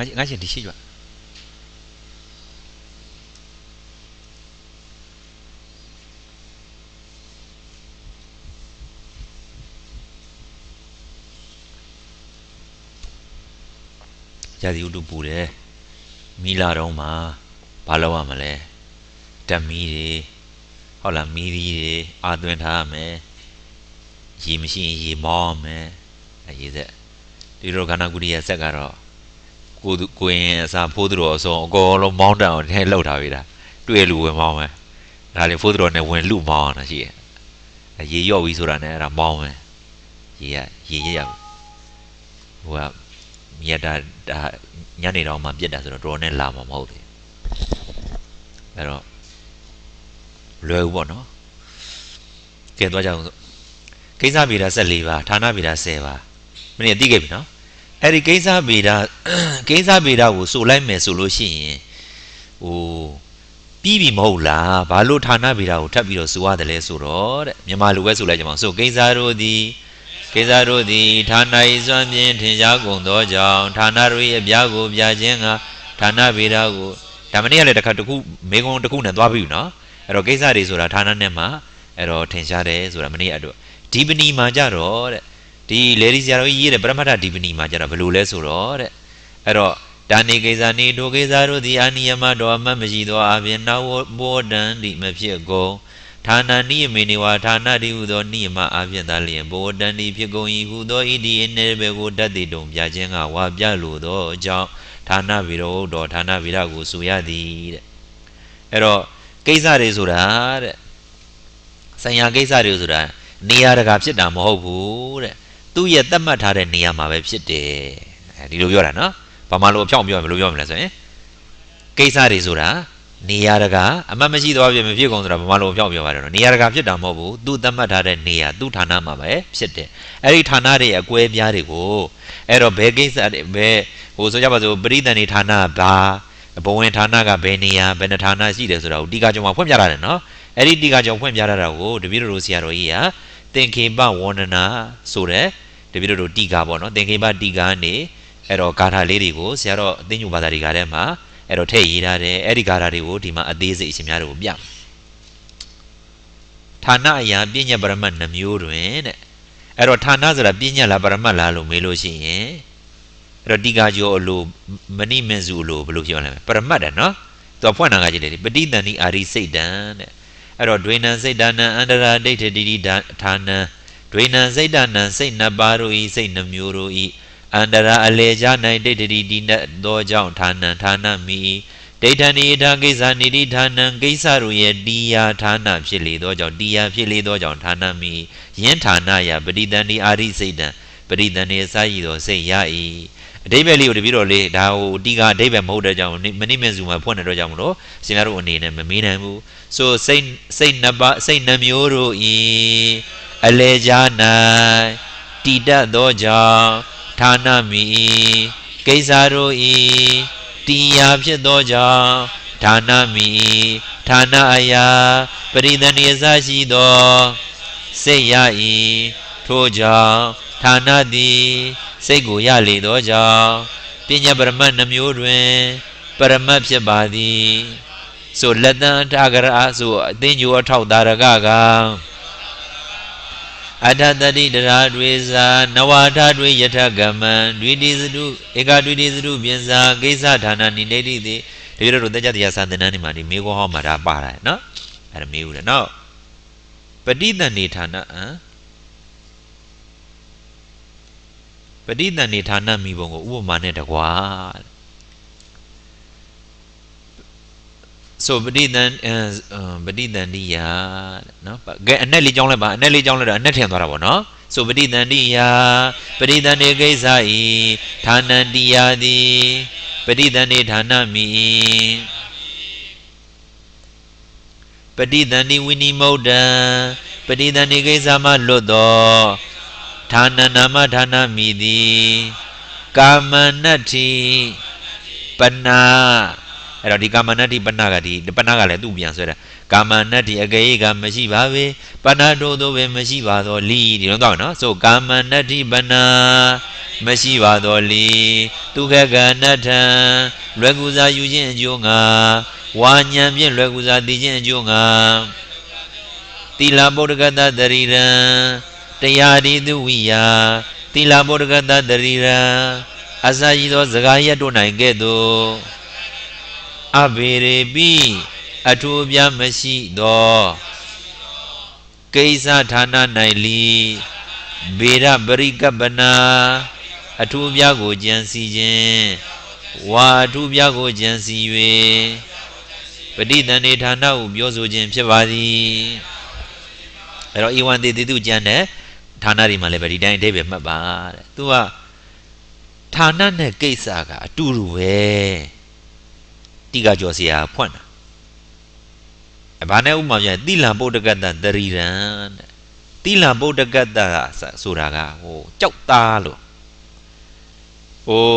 ငါရှင်ဒီရှိရွရာသီဥတုပူတယ်မိလာတော့မှဘာလုပ်ရမလဲတက်မီးတွေဟုတ်လားမီးသီးတွေအာသွင်းထားရမယ်ရေမရှိရင်ရေမောင်းရမယ်အရေးသက်ဒီလိုခန္ဓာကုရိယာဆက်ကတော့ကိုသူကိုရင်အစားဖိုးသူတော်အစုံအကောလုံးမောင်းတန်အောင်ထဲလောက်ထားပေးတာတွေ့လူဝင်မောင်းမယ်ဒါလေဖိုးသူတော်နဲ့ဝင်လူမောင်းအောင်ရှိရဲ့ရေရော့ပြီဆိုတာနဲ့အဲ့ဒါမောင်းမယ်ရေရရေရရဟိုကမြတ်တာဒါညနေတော့မှပြက်တာဆိုတော့တော်နဲ့လာမှာမဟုတ်သေးအဲ့တော့လွယ်ဘူးပေါ့နော်ကဲသွားကြအောင်ဆိုကိစ္စဗီဒါ14ပါဌာနဗီဒါ10ပါမင်းအတိခဲ့ပြီနော်အဲ့ဒီကိစ္စဗေဒကိစ္စဗေဒကိုဆိုလိုက်မယ်ဆိုလို့ရှိရင်ဟိုပြီးပြီမဟုတ်လားဘာလို့ဌာနဗေဒကိုထပ်ပြီးတော့ဆိုရတယ်လဲဆိုတော့တဲ့မြန်မာလူပဲဆိုလိုက်ကြပါအောင်ဆိုကိစ္စတို့သည်ကိစ္စတို့သည်ဌာနဤစွမ်းဖြင့်ထင်ရှားကုန်သောကြောင့်ဌာနတို့၏အပြားကိုပြခြင်းကဌာနဗေဒကိုဒါမနေ့ကလည်းတစ်ခါတစ်ခုမေကွန်တစ်ခုနဲ့သွားပြီနော်အဲ့တော့ကိစ္စတွေဆိုတာဌာနနဲ့မှအဲ့တော့ထင်ရှားတယ်ဆိုတာမနေ့ကတော့ဒီပဏီမှာကြတော့တဲ့ဒီလေဒီဆရာတော်ကြီးရေးတဲ့ပရမတ္ထဒီပနီမှာကျတော့ဘယ်လိုလဲဆိုတော့တဲ့အဲ့တော့ဒါနေကိစ္စနေဒုကိစ္စတို့သည်အာနိယမတော်အမှတ်မရှိသောအပြင်နာဝဘောဒံဒီမဖြစ်ကုန်ဌာနနိယမေနေဝါဌာနတိဟုသောနိယမအပြင်သာလျင်ဘောဒံဒီဖြစ်ကုန်၏ဟုသောဣတိအနေဘေကိုတတ်တိတုံပြခြင်းကဝါပြလိုသောအကြောင်းဌာနဗေရောတော်ဌာနဗေရကိုဆိုရသည်တဲ့အဲ့တော့ကိစ္စတွေဆိုတာတဲ့ဆံရကိစ္စတွေဆိုတာ နေရာတကာဖြစ်တာမဟုတ်ဘူးတဲ့သူ့ရဲ့သတ်မှတ်ထားတဲ့နေရာမှာပဲဖြစ်တယ်အဲဒီလိုပြောတာနော်ဘာမှလို့အဖြောင့်ပြောရင်ဘယ်လိုပြောမလဲဆိုရင်ကိစ္စတွေဆိုတာနေရာတကာအမှတ်မရှိသွားပြီမဖြစ်ကုန်ဆိုတာဘာမှလို့အဖြောင့်ပြောပါတယ်နော်နေရာတကာဖြစ်တာမဟုတ်ဘူးသူ့သတ်မှတ်ထားတဲ့နေရာသူ့ဌာနမှာပဲဖြစ်တယ်အဲ့ဒီဌာနတွေအကွဲပြားတွေကိုအဲ့တော့ဘယ်ကိစ္စတွေဘယ်ဟိုဆိုကြပါစို့ပရိသန္တိဌာနဘာဘဝင်ဌာနကဘယ်နေရာဘယ်နှဌာနရှိတယ်ဆိုတာကိုတိကကြောင်မှာဖွင့်ပြထားတယ်နော်အဲ့ဒီတိကကြောင်ဖွင့်ပြထားတာကိုတပည့်တော်ဆရာတော်ကြီးကသင်္ခေပဝန္ဒနာဆိုတဲ့တပည့်တို့တိကာပေါ့နော်သင်္ခေပတိကာနေအဲ့တော့ဂါထာလေးတွေကိုဆရာတော်အသိဉာဏ်ဘာသာတွေကားထဲမှာအဲ့တော့ထည့်ရေးထားတယ်အဲ့ဒီဂါထာတွေကိုဒီမှာအသေးစိတ်အရှင်များတို့ပြဌာနအရာပညာပရမတ်2မျိုးတွင်တဲ့အဲ့တော့ဌာနဆိုတာပညာလားပရမတ်လားလို့မေးလို့ရှိရင်အဲ့တော့တိကာကျော်အလိုမဏိမင်းစုအလိုဘယ်လိုပြောလဲပရမတ်တယ်နော်သူကဖွင့်တာကကြည့်လေပဋိသန္ဓိအာရိစိတ်တံတဲ့အဲ့တော့ဒွေနံစိတ်တဏံအန္တရာဒိဋ္ဌတိတိဌာနံဒွေနံစိတ်တဏံစိတ်နှစ်ပါးတို့ဤစိတ်နှမျိုးတို့ဤအန္တရာအလေကြ၌ဒိဋ္ဌတိတိနသောကြောင့်ဌာနံဌာနမိဒိဋ္ဌဏိဌာကိစ္စနိတိဌာနံကိစ္စတို့ရဲ့တီယာဌာနဖြစ်လေသောကြောင့်တီယာဖြစ်လေသောကြောင့်ဌာနမိယင်းဌာနယပရိသန္တိအာရိစိတ်တံပရိသန္တိအစာရည်သောစိတ်ရ၏အတိပ္ပယ်လေးကိုတပည့်တော်လေးဒါဟိုအတိကအတိပ္ပယ်မဟုတ်တဲ့ကြောင့်မနိမဇူမှာဖွင့်နေတော့ကြောင့်မလို့စင်ရတို့အနေနဲ့မမေးနိုင်ဘူးဆိုစိတ်စိတ်နှစ်ပါးစိတ်နှမျိုးတို့ဤအလေကြား၌တည်တတ်သောကြောင့်ဌာနမီကိစ္စတို့ဤတရားဖြစ်သောကြောင့်ဌာနမီဌာနအရာပရိသဏိအစရှိသောစိတ်ရဤထိုကြောင့်ဌာနသည်စိတ်ကိုရလေသောကြောင့်ပညာပရမတ်နှမျိုးတွင်ပရမတ်ဖြစ်ပါသည်ဆိုလက်တန်ထာဂရအဆိုအသိဉာဏ်အထောက်တာရကကအထတတိတရာတွေဇာနဝါထတွေယထကမံဒွိတိစတုဧကဒွိတိစတုပြင်စာကိစ္စဌာနနိနေတိတိဒီလိုတို့တကြတရားစာသင်တန်းနေမှာဒီမေကောဟောမှာဒါပါတယ်နော်အဲ့ဒါမေးဦးတယ်နော်ပဋိသန္ဓေဌာနအံဋိသန္ဓေဌာနမိဘုံကိုဥပမာနဲ့တကွာဆိုပဋိသန္ပဋိသန္ဓိယနော်ကဲအနက်လေးကြောင်းလိုက်ပါအနက်လေးကြောင်းလိုက်တော့အနက်ထင်သွားတာပေါ့နော်ဆိုပဋိသန္ဓိယပဋိသန္ဓေကိစ္စဤဌာနတိယသည်ပဋိသန္ဓေဌာနမိပဋိသန္ဓေဝိနိမုဒ္ဒံပဋိသန္ဓေကိစ္စမှလွတ်သောဌာနနာမဌာနမိသည်ကာမနတ္ထိပနာအဲ့တော့ဒီကာမနတ္တိပဏကဒီပဏကလည်းသူ့ပြန်ဆွဲတာကာမနတ္တိအကေကမရှိပါဘဲပဏတို့တို့ပဲမရှိပါတော့လီဒီလိုတော့နော်ဆိုကာမနတ္တိပဏမရှိပါတော့လီဒုက္ခကနထံလွယ်ကူစွာယူခြင်းအကျိုးငါဝါညံဖြင့်လွယ်ကူစွာတည်ခြင်းအကျိုးငါတိလဗုဒ္ဓကတသရီရံတရားဒီသူဝိယာသီလဗောဓဂတတရိရံအစာရှိသောစကားရတို့နိုင်ကဲ့သို့အဘေရေပိအထူးပြမရှိသောကိစ္စဌာန၌လီဘေရပရိကပနာအထူးပြကိုကြံစီခြင်းဝါအထူးပြကိုကြံစီ၍ပဋိသန္ဓေဌာနဟုပြောဆိုခြင်းဖြစ်ပါသည်အဲတော့ဤဝံတေတိတုကြံတဲ့ဌာနတွေမှာလည်းပဲဒီတိုင်းအသေးပဲမှတ်ပါတဲ့သူကဌာနနဲ့ကိစ္စကအတူတူပဲတိကကျော်ဆရာဖွင့်တာအဘာနဲ့ဥမာပြန်တိလံပုဒ္ဒကတ္တသရီရံတဲ့တိလံပုဒ္ဒကတ္တဆိုတာကဟိုကြောက်သားလို့ဟို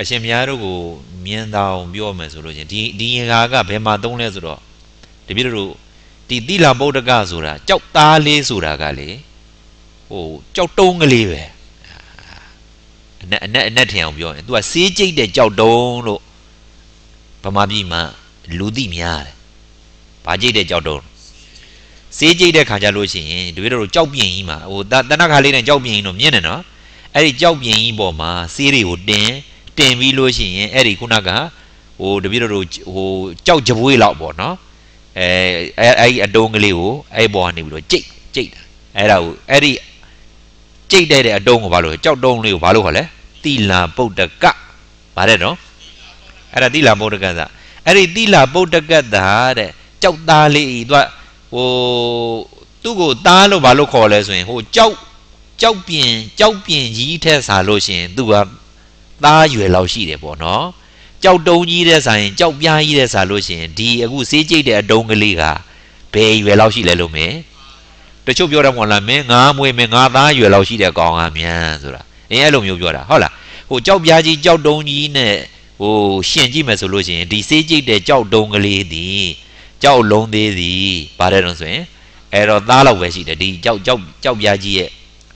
အရှင်မြတ်တို့ကိုမြင်တော်ပြောမယ်ဆိုလို့ချင်းဒီဒီရင်္ဂါကဘယ်မှာသုံးလဲဆိုတော့တပည့်တို့ဒီသီလဗုဒ္ဓကဆိုတာကြောက်သားလေးဆိုတာကလေဟိုကြောက်တုံးကလေးပဲအနက်အနက်အနက်ထင်အောင်ပြောရင် तू ကစေးကြိတ်တဲ့ကြောက်တုံးလို့ဗမာပြည်မှာလူသိများတယ်။ဘာကြိတ်တဲ့ကြောက်တုံးစေးကြိတ်တဲ့ခါကြလို့ရှိရင်တပည့်တော်ကြောက်ပြင်းကြီးမှာဟိုတဏ္ဍခါလေးနဲ့ကြောက်ပြင်းကြီးတော့မြင်တယ်နော်။အဲ့ဒီကြောက်ပြင်းကြီးပေါ်မှာစေးတွေကိုတင်တင်ပြီးလို့ရှိရင်အဲ့ဒီခုနကဟိုတပည့်တော်ဟိုကြောက်ကြပွေးလောက်ပေါ့နော်။အဲအဲ့ဒီအတုံးကလေးကိုအဲ့ဘောကနေပြီးတော့ကြိတ်ကြိတ်တာအဲ့ဒါကိုအဲ့ဒီကြိတ်တဲ့အတုံးကိုဘာလို့ကြောက်တုံးလေးကိုဘာလို့ခေါ်လဲတိလာပုတ်တကဗါတဲ့နော်အဲ့ဒါတိလာပုတ်တကသာအဲ့ဒီတိလာပုတ်တကသာတဲ့ကြောက်သားလေးဤသူဟိုသူ့ကိုသားလို့ဘာလို့ခေါ်လဲဆိုရင်ဟိုကြောက်ကြောက်ပြင်ကြောက်ပြင်ကြီးထက်စားလို့ရှင်သူကသားရွယ်လောက်ရှိတယ်ပေါ့နော်ကြောက်တုံးကြီးတဲ့ဆိုင်ကြောက်ပြားကြီးတဲ့ဆိုင်လို့ရှိရင်ဒီအခုစေးကြိတ်တဲ့အတုံးကလေးကဘယ်ရွယ်လောက်ရှိလဲလို့မင်းတချို့ပြောတာမဟုတ်လားမင်းငါးမွေမင်းငါးသားရွယ်လောက်ရှိတဲ့ကောင်ကမြန်ဆိုတာအင်းအဲ့လိုမျိုးပြောတာဟုတ်လားဟိုကြောက်ပြားကြီးကြောက်တုံးကြီးနဲ့ဟိုရှင်ကြည့်မယ်ဆိုလို့ရှိရင်ဒီစေးကြိတ်တဲ့ကြောက်တုံးကလေးသည်ကြောက်လုံးသေးသည်ဘာတဲ့တော့ဆိုရင်အဲ့တော့သားလောက်ပဲရှိတယ်ဒီကြောက်ကြောက်ကြောက်ပြားကြီးရဲ့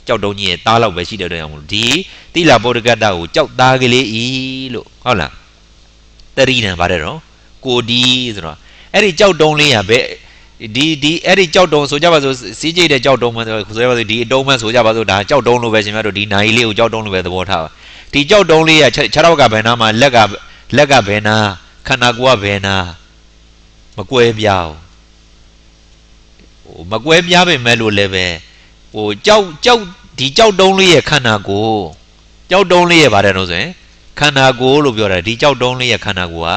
ကြောက်တုံးကြီးရဲ့သားလောက်ပဲရှိတဲ့အတွက်ကြောင့်မို့ဒီတိလာဗုဒ္ဓဂတ္တကိုကြောက်သားကလေးဤလို့ဟုတ်လားသရီနံပါတယ်နော်ကိုဒီဆိုတော့အဲ့ဒီကြောက်တုံးလေးကဘယ်ဒီဒီအဲ့ဒီကြောက်တုံးဆိုကြပါစို့စီးကြိတ်တဲ့ကြောက်တုံးမှဆိုကြပါစို့ဒီအတုံးမှဆိုကြပါစို့ဒါကြောက်တုံးလို့ပဲရှင်များတို့ဒီနိုင်လေးကိုကြောက်တုံးလို့ပဲသဘောထားပါဒီကြောက်တုံးလေးက6ထောက်ကဘယ်နာမှာလက်ကလက်ကဘယ်နာခန္ဓာကိုယ်ကဘယ်နာမကွဲပြားဟိုမကွဲပြားပေမဲ့လို့လည်းပဲဟိုကြောက်ကြောက်ဒီကြောက်တုံးလေးရဲ့ခန္ဓာကိုယ်ကြောက်တုံးလေးရဲ့ဗါတယ်လို့ဆိုရင်ခန္ဓာကိုယ်လို့ပြောတာဒီကြောက်တုံးလေးရဲ့ခန္ဓာကိုယ်ဟာ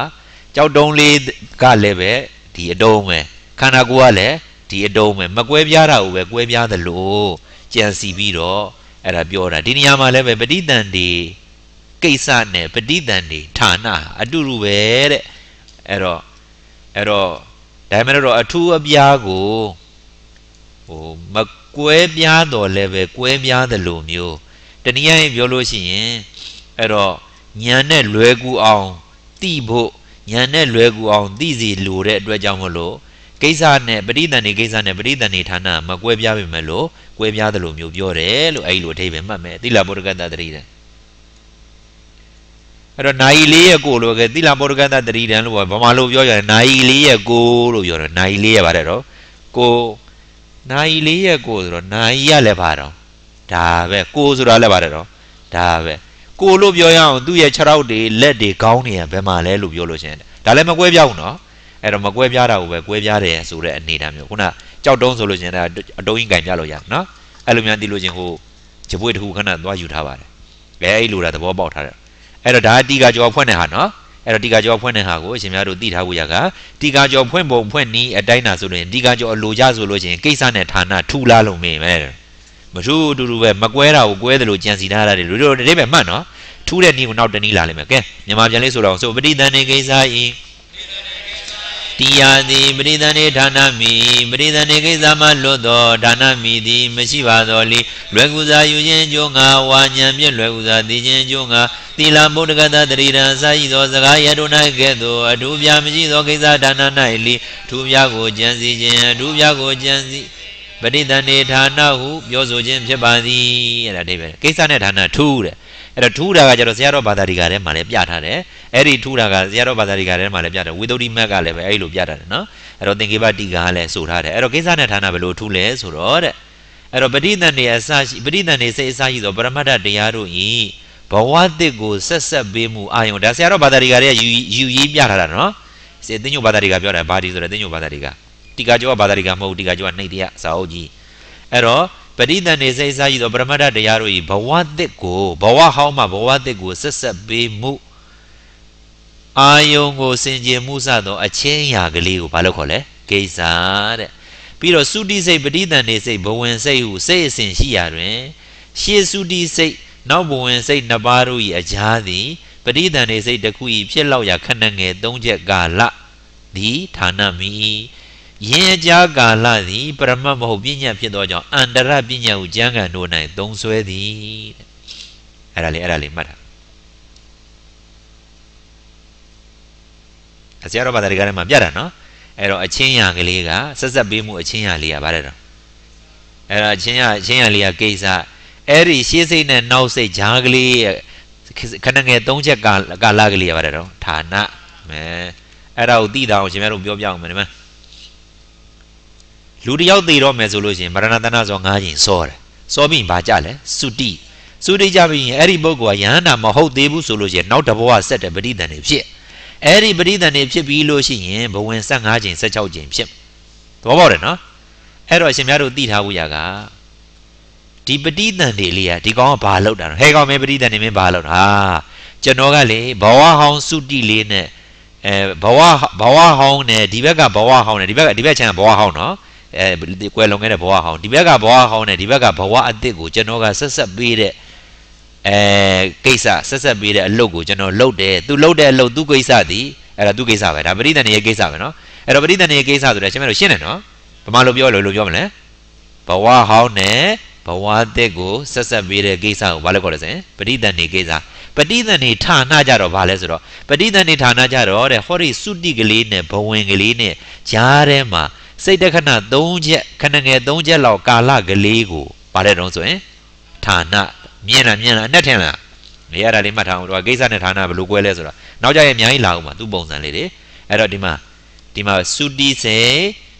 ကြောက်တုံးလေးကလည်းပဲဒီအတုံးပဲခန္ဓာကိုယ်ကလည်းဒီအတုံးပဲမကွဲပြားတာကိုပဲကွဲပြားသလိုကြံစီပြီးတော့အဲ့ဒါပြောတာဒီနေရာမှာလည်းပဲပဋိသင်တွေကိစ္စနဲ့ပဋိသင်တွေဌာနအတူတူပဲတဲ့အဲ့တော့အဲ့တော့ဒါမှမဟုတ်အထူးအပြားကိုဟိုမကွဲပြားတော်လည်းပဲကွဲပြားသလိုမျိုးတနည်းအားဖြင့်ပြောလို့ရှိရင်အဲ့တော့ဉာဏ်နဲ့လွယ်ကူအောင်သိဖို့ဉာဏ်နဲ့လွယ်ကူအောင်သိစီလိုတဲ့အတွက်ကြောင့်မလို့ကိစ္စနဲ့ပရိသန်နေကိစ္စနဲ့ပရိသန်နေဌာနမကွဲပြားပေမဲ့လို့ကွဲပြားတယ်လို့မျိုးပြောတယ်လို့အဲ့လိုအထိပဲမှတ်မယ်သီလဘောဓကတ္တတရိဒံအဲ့တော့나이လေးရဲ့ကိုလို့ကသီလဘောဓကတ္တတရိဒံလို့ဗမာလိုပြောရတယ်나이လေးရဲ့ကိုလို့ပြောတယ်나이လေးရဲ့ပါတယ်တော့ကို나이လေးရဲ့ကိုဆိုတော့나이ရလည်းပါတော့ဒါပဲကိုဆိုတာလည်းပါတယ်တော့ဒါပဲကိုလို့ပြောရအောင်သူ့ရဲ့ခြေထောက်တွေလက်တွေခေါင်းတွေကဘယ်မှာလဲလို့ပြောလို့ရှိရင်ဒါလည်းမကွဲပြားဘူးနော်အဲ့တော့မကွဲပြားတာကိုပဲကွဲပြားတယ်ဆိုတဲ့အနေအထားမျိုးခုနကြောက်တုံးဆိုလို့ရှိရင်ဒါအတုံးကြီးကင်ပြလို့ရအောင်နော်အဲ့လိုများသိလို့ချင်းဟိုဂျပွေတစ်ခုခဏသွားယူထားပါတယ်အဲအဲ့လိုတာသဘောပေါက်ထားတယ်အဲ့တော့ဒါတီကာကြောဖွင့်တဲ့ဟာနော်အဲ့တော့တီကာကြောဖွင့်တဲ့ဟာကိုအရှင်များတို့သိထားဖို့ရကတီကာကြောဖွင့်ပုံဖွင့်နီးအတိုင်းနာဆိုလို့ရင်တီကာကြောအလိုကြဆိုလို့ချင်းကိစ္စနဲ့ဌာနထူလာလုံးမင်းပဲတဲ့မရိုးတူတူပဲမကွဲတာကိုကွဲတယ်လို့ကြံစီထားရတယ်လို့တို့တတိပဲမှတ်နော်ထူးတဲ့နည်းကိုနောက်တနည်းလာလိမ့်မယ်ကဲမြန်မာပြန်လေးဆိုတော့ဆိုပဋိသန္ဓေကိစ္စဤတိယာတိပရိသန္တိဌာနမိပရိသန္တိကိစ္စမလွတ်သောဌာနမိသည် မရှိပါသောလေလွယ်ကူစွာယူခြင်းကြောင့်ငါဝါဉဏ်ဖြင့်လွယ်ကူစွာသိခြင်းကြောင့်ငါသီလမုဒ္ဒကတတရိရန်စာရှိသောစကားရတု၌ကဲ့သို့အထူးပြမရှိသောကိစ္စဌာန၌လီထူးပြကိုကြံစီခြင်းအထူးပြကိုကြံစီပဋိသန္ဓေဌာနဟုပြောဆိုခြင်းဖြစ်ပါသည်အဲ့ဒါအိဗယ်ကိစ္စနဲ့ဌာနထူးတဲ့အဲ့တော့ထူးတာကကျတော့ဆရာတော်ဘာသာဒီကာထဲမှာလည်းပြထားတယ်အဲ့ဒီထူးတာကဆရာတော်ဘာသာဒီကာထဲမှာလည်းပြတယ်ဝိသုဒ္ဓိမတ်ကလည်းပဲအဲ့လိုပြထားတယ်နော်အဲ့တော့သင်္ကေပတိကာလည်းဆိုထားတယ်အဲ့တော့ကိစ္စနဲ့ဌာနဘယ်လိုထူးလဲဆိုတော့တဲ့အဲ့တော့ပဋိသန္ဓေအစရှိပဋိသန္ဓေစိတ်အစရှိသောပရမတ္တတရားတို့ဤဘဝတစ်ကိုဆက်ဆက်ပေးမှုအာယုံဒါဆရာတော်ဘာသာဒီကာတွေကယူယူရေးပြထားတာနော်စေသင်ညိုဘာသာဒီကာပြောတာဘာဒီဆိုတော့သင်ညိုဘာသာဒီကာတီကာကျောကဘာသာတိကာမဟုတ်တီကာကျောကနှိတ်တရားစာအုပ်ကြီးအဲ့တော့ပရိသန်နေစိတ်စားရသောပရမတ္တတရားတို့ဤဘဝသစ်ကိုဘဝဟောင်းမှာဘဝသစ်ကိုဆက်ဆက်ပေးမှုအာယုံကိုစင်ကြင်မှုစသော အချင်းရာကလေးကိုဘာလို့ခေါ်လဲကိစ္စတဲ့ပြီးတော့သုတိစိတ်ပရိသန်နေစိတ်ဘဝင်စိတ်ဟုစိတ်အစဉ်ရှိရာတွင် ရှေးသုတိစိတ်နောက်ဘဝင်စိတ်နှစ်ပါးတို့၏အကြာသည်ပရိသန်နေစိတ်တစ်ခု၏ဖြစ်လောက်ရာခဏငယ်၃ချက်ကာလသည်ဌာနမိ၏ယင်အကြာကာလသည်ပရမတ်မဟုတ်ပညာဖြစ်သောကြောင့်အန္တရပညာကိုကျမ်းဂန်တို့၌သုံးဆွဲသည်အဲ့ဒါလေးအဲ့ဒါလေးမှတ်တာအစရတော့ဘာတရားထဲမှာပြတာနော်အဲ့တော့အချင်းရကလေးကဆက်ဆက်ပေးမှုအချင်းရလေးကဗါတယ်တော့အဲ့တော့အချင်းရအချင်းရလေးကကိစ္စအဲ့ဒီရှေးစိတ်နဲ့နောက်စိတ်ဂျားကလေးခဏငယ်၃ချက်ကကာလကလေးရပါတယ်တော့ဌာနမဲအဲ့ဒါကိုသိတာအောင်ရှင်များတို့ပြောပြအောင်မယ်နော်လူတယောက်သေတော့မယ်ဆိုလို့ရှိရင်မရဏတနာဆိုငါးရင်စောတယ်စောပြီးဘာကြလဲစုတိစုတိကြပြီးရင်အဲ့ဒီပုဂ္ဂိုလ်ကယဟန္တာမဟုတ်သေးဘူးဆိုလို့ရှိရင်နောက်တဘဝဆက်တဲ့ပရိသန်တွေဖြစ်အဲ့ဒီပရိသန်တွေဖြစ်ပြီးလို့ရှိရင်ဘဝင်15ကျင်16ကျင်ဖြစ်သဘောပေါက်တယ်နော်အဲ့တော့ရှင်များတို့သိထားဖို့ရကဒီပရိသန်တွေလေးကဒီကောင်ကဘာလောက်တာလဲဟဲကောင်မင်းပရိသန်တွေမင်းဘာလောက်တာဟာကျွန်တော်ကလေဘဝဟောင်းစုတိလေးနဲ့အဲဘဝဘဝဟောင်းနဲ့ဒီဘက်ကဘဝဟောင်းနဲ့ဒီဘက်ကဒီဘက်ခြမ်းကဘဝဟောင်းနော်အဲကွယ်လွန်ခဲ့တဲ့ဘဝဟောင်းဒီဘက်ကဘဝဟောင်းနဲ့ဒီဘက်ကဘဝအသစ်ကိုကျွန်တော်ကဆက်ဆက်ပေးတဲ့အဲကိစ္စဆက်ဆက်ပေးတဲ့အလုပ်ကိုကျွန်တော်လုပ်တယ်သူလုပ်တဲ့အလုပ်သူကိစ္စသည်အဲ့ဒါသူကိစ္စပဲဒါပရိသဏရဲ့ကိစ္စပဲနော်အဲ့တော့ပရိသဏရဲ့ကိစ္စဆိုတော့ရှင်မလို့ရှင်းတယ်နော်ဘာမှလို့ပြောလို့လို့ပြောမလဲဘဝဟောင်းနဲ့ဘဝသစ်ကိုဆက်ဆက်ပေးတဲ့ကိစ္စကိုဘာလို့ခေါ်လဲဆိုရင်ပရိသဏကိစ္စပဋိသန္ဓေဌာနကြတော့ဗာလဲဆိုတော့ပဋိသန္ဓေဌာနကြတော့တဲ့ဟောဒီစုတိကလေးနဲ့ဘဝင်ကလေးနဲ့ကြားထဲမှာစိတ်တခဏ3ချက်ခဏငယ်3ချက်လောက်ကာလကလေးကိုဗါတဲ့တုံးဆိုရင်ဌာနမြင်လားမြင်လားအနဲ့ထင်လားနေရတာလေးမှတ်ထားအောင်တော့ကိစ္စနဲ့ဌာနဘယ်လိုကွဲလဲဆိုတာနောက်ကြရင်အများကြီးလာအောင်ပါသူ့ပုံစံလေးတွေအဲ့တော့ဒီမှာဒီမှာသုတိစေ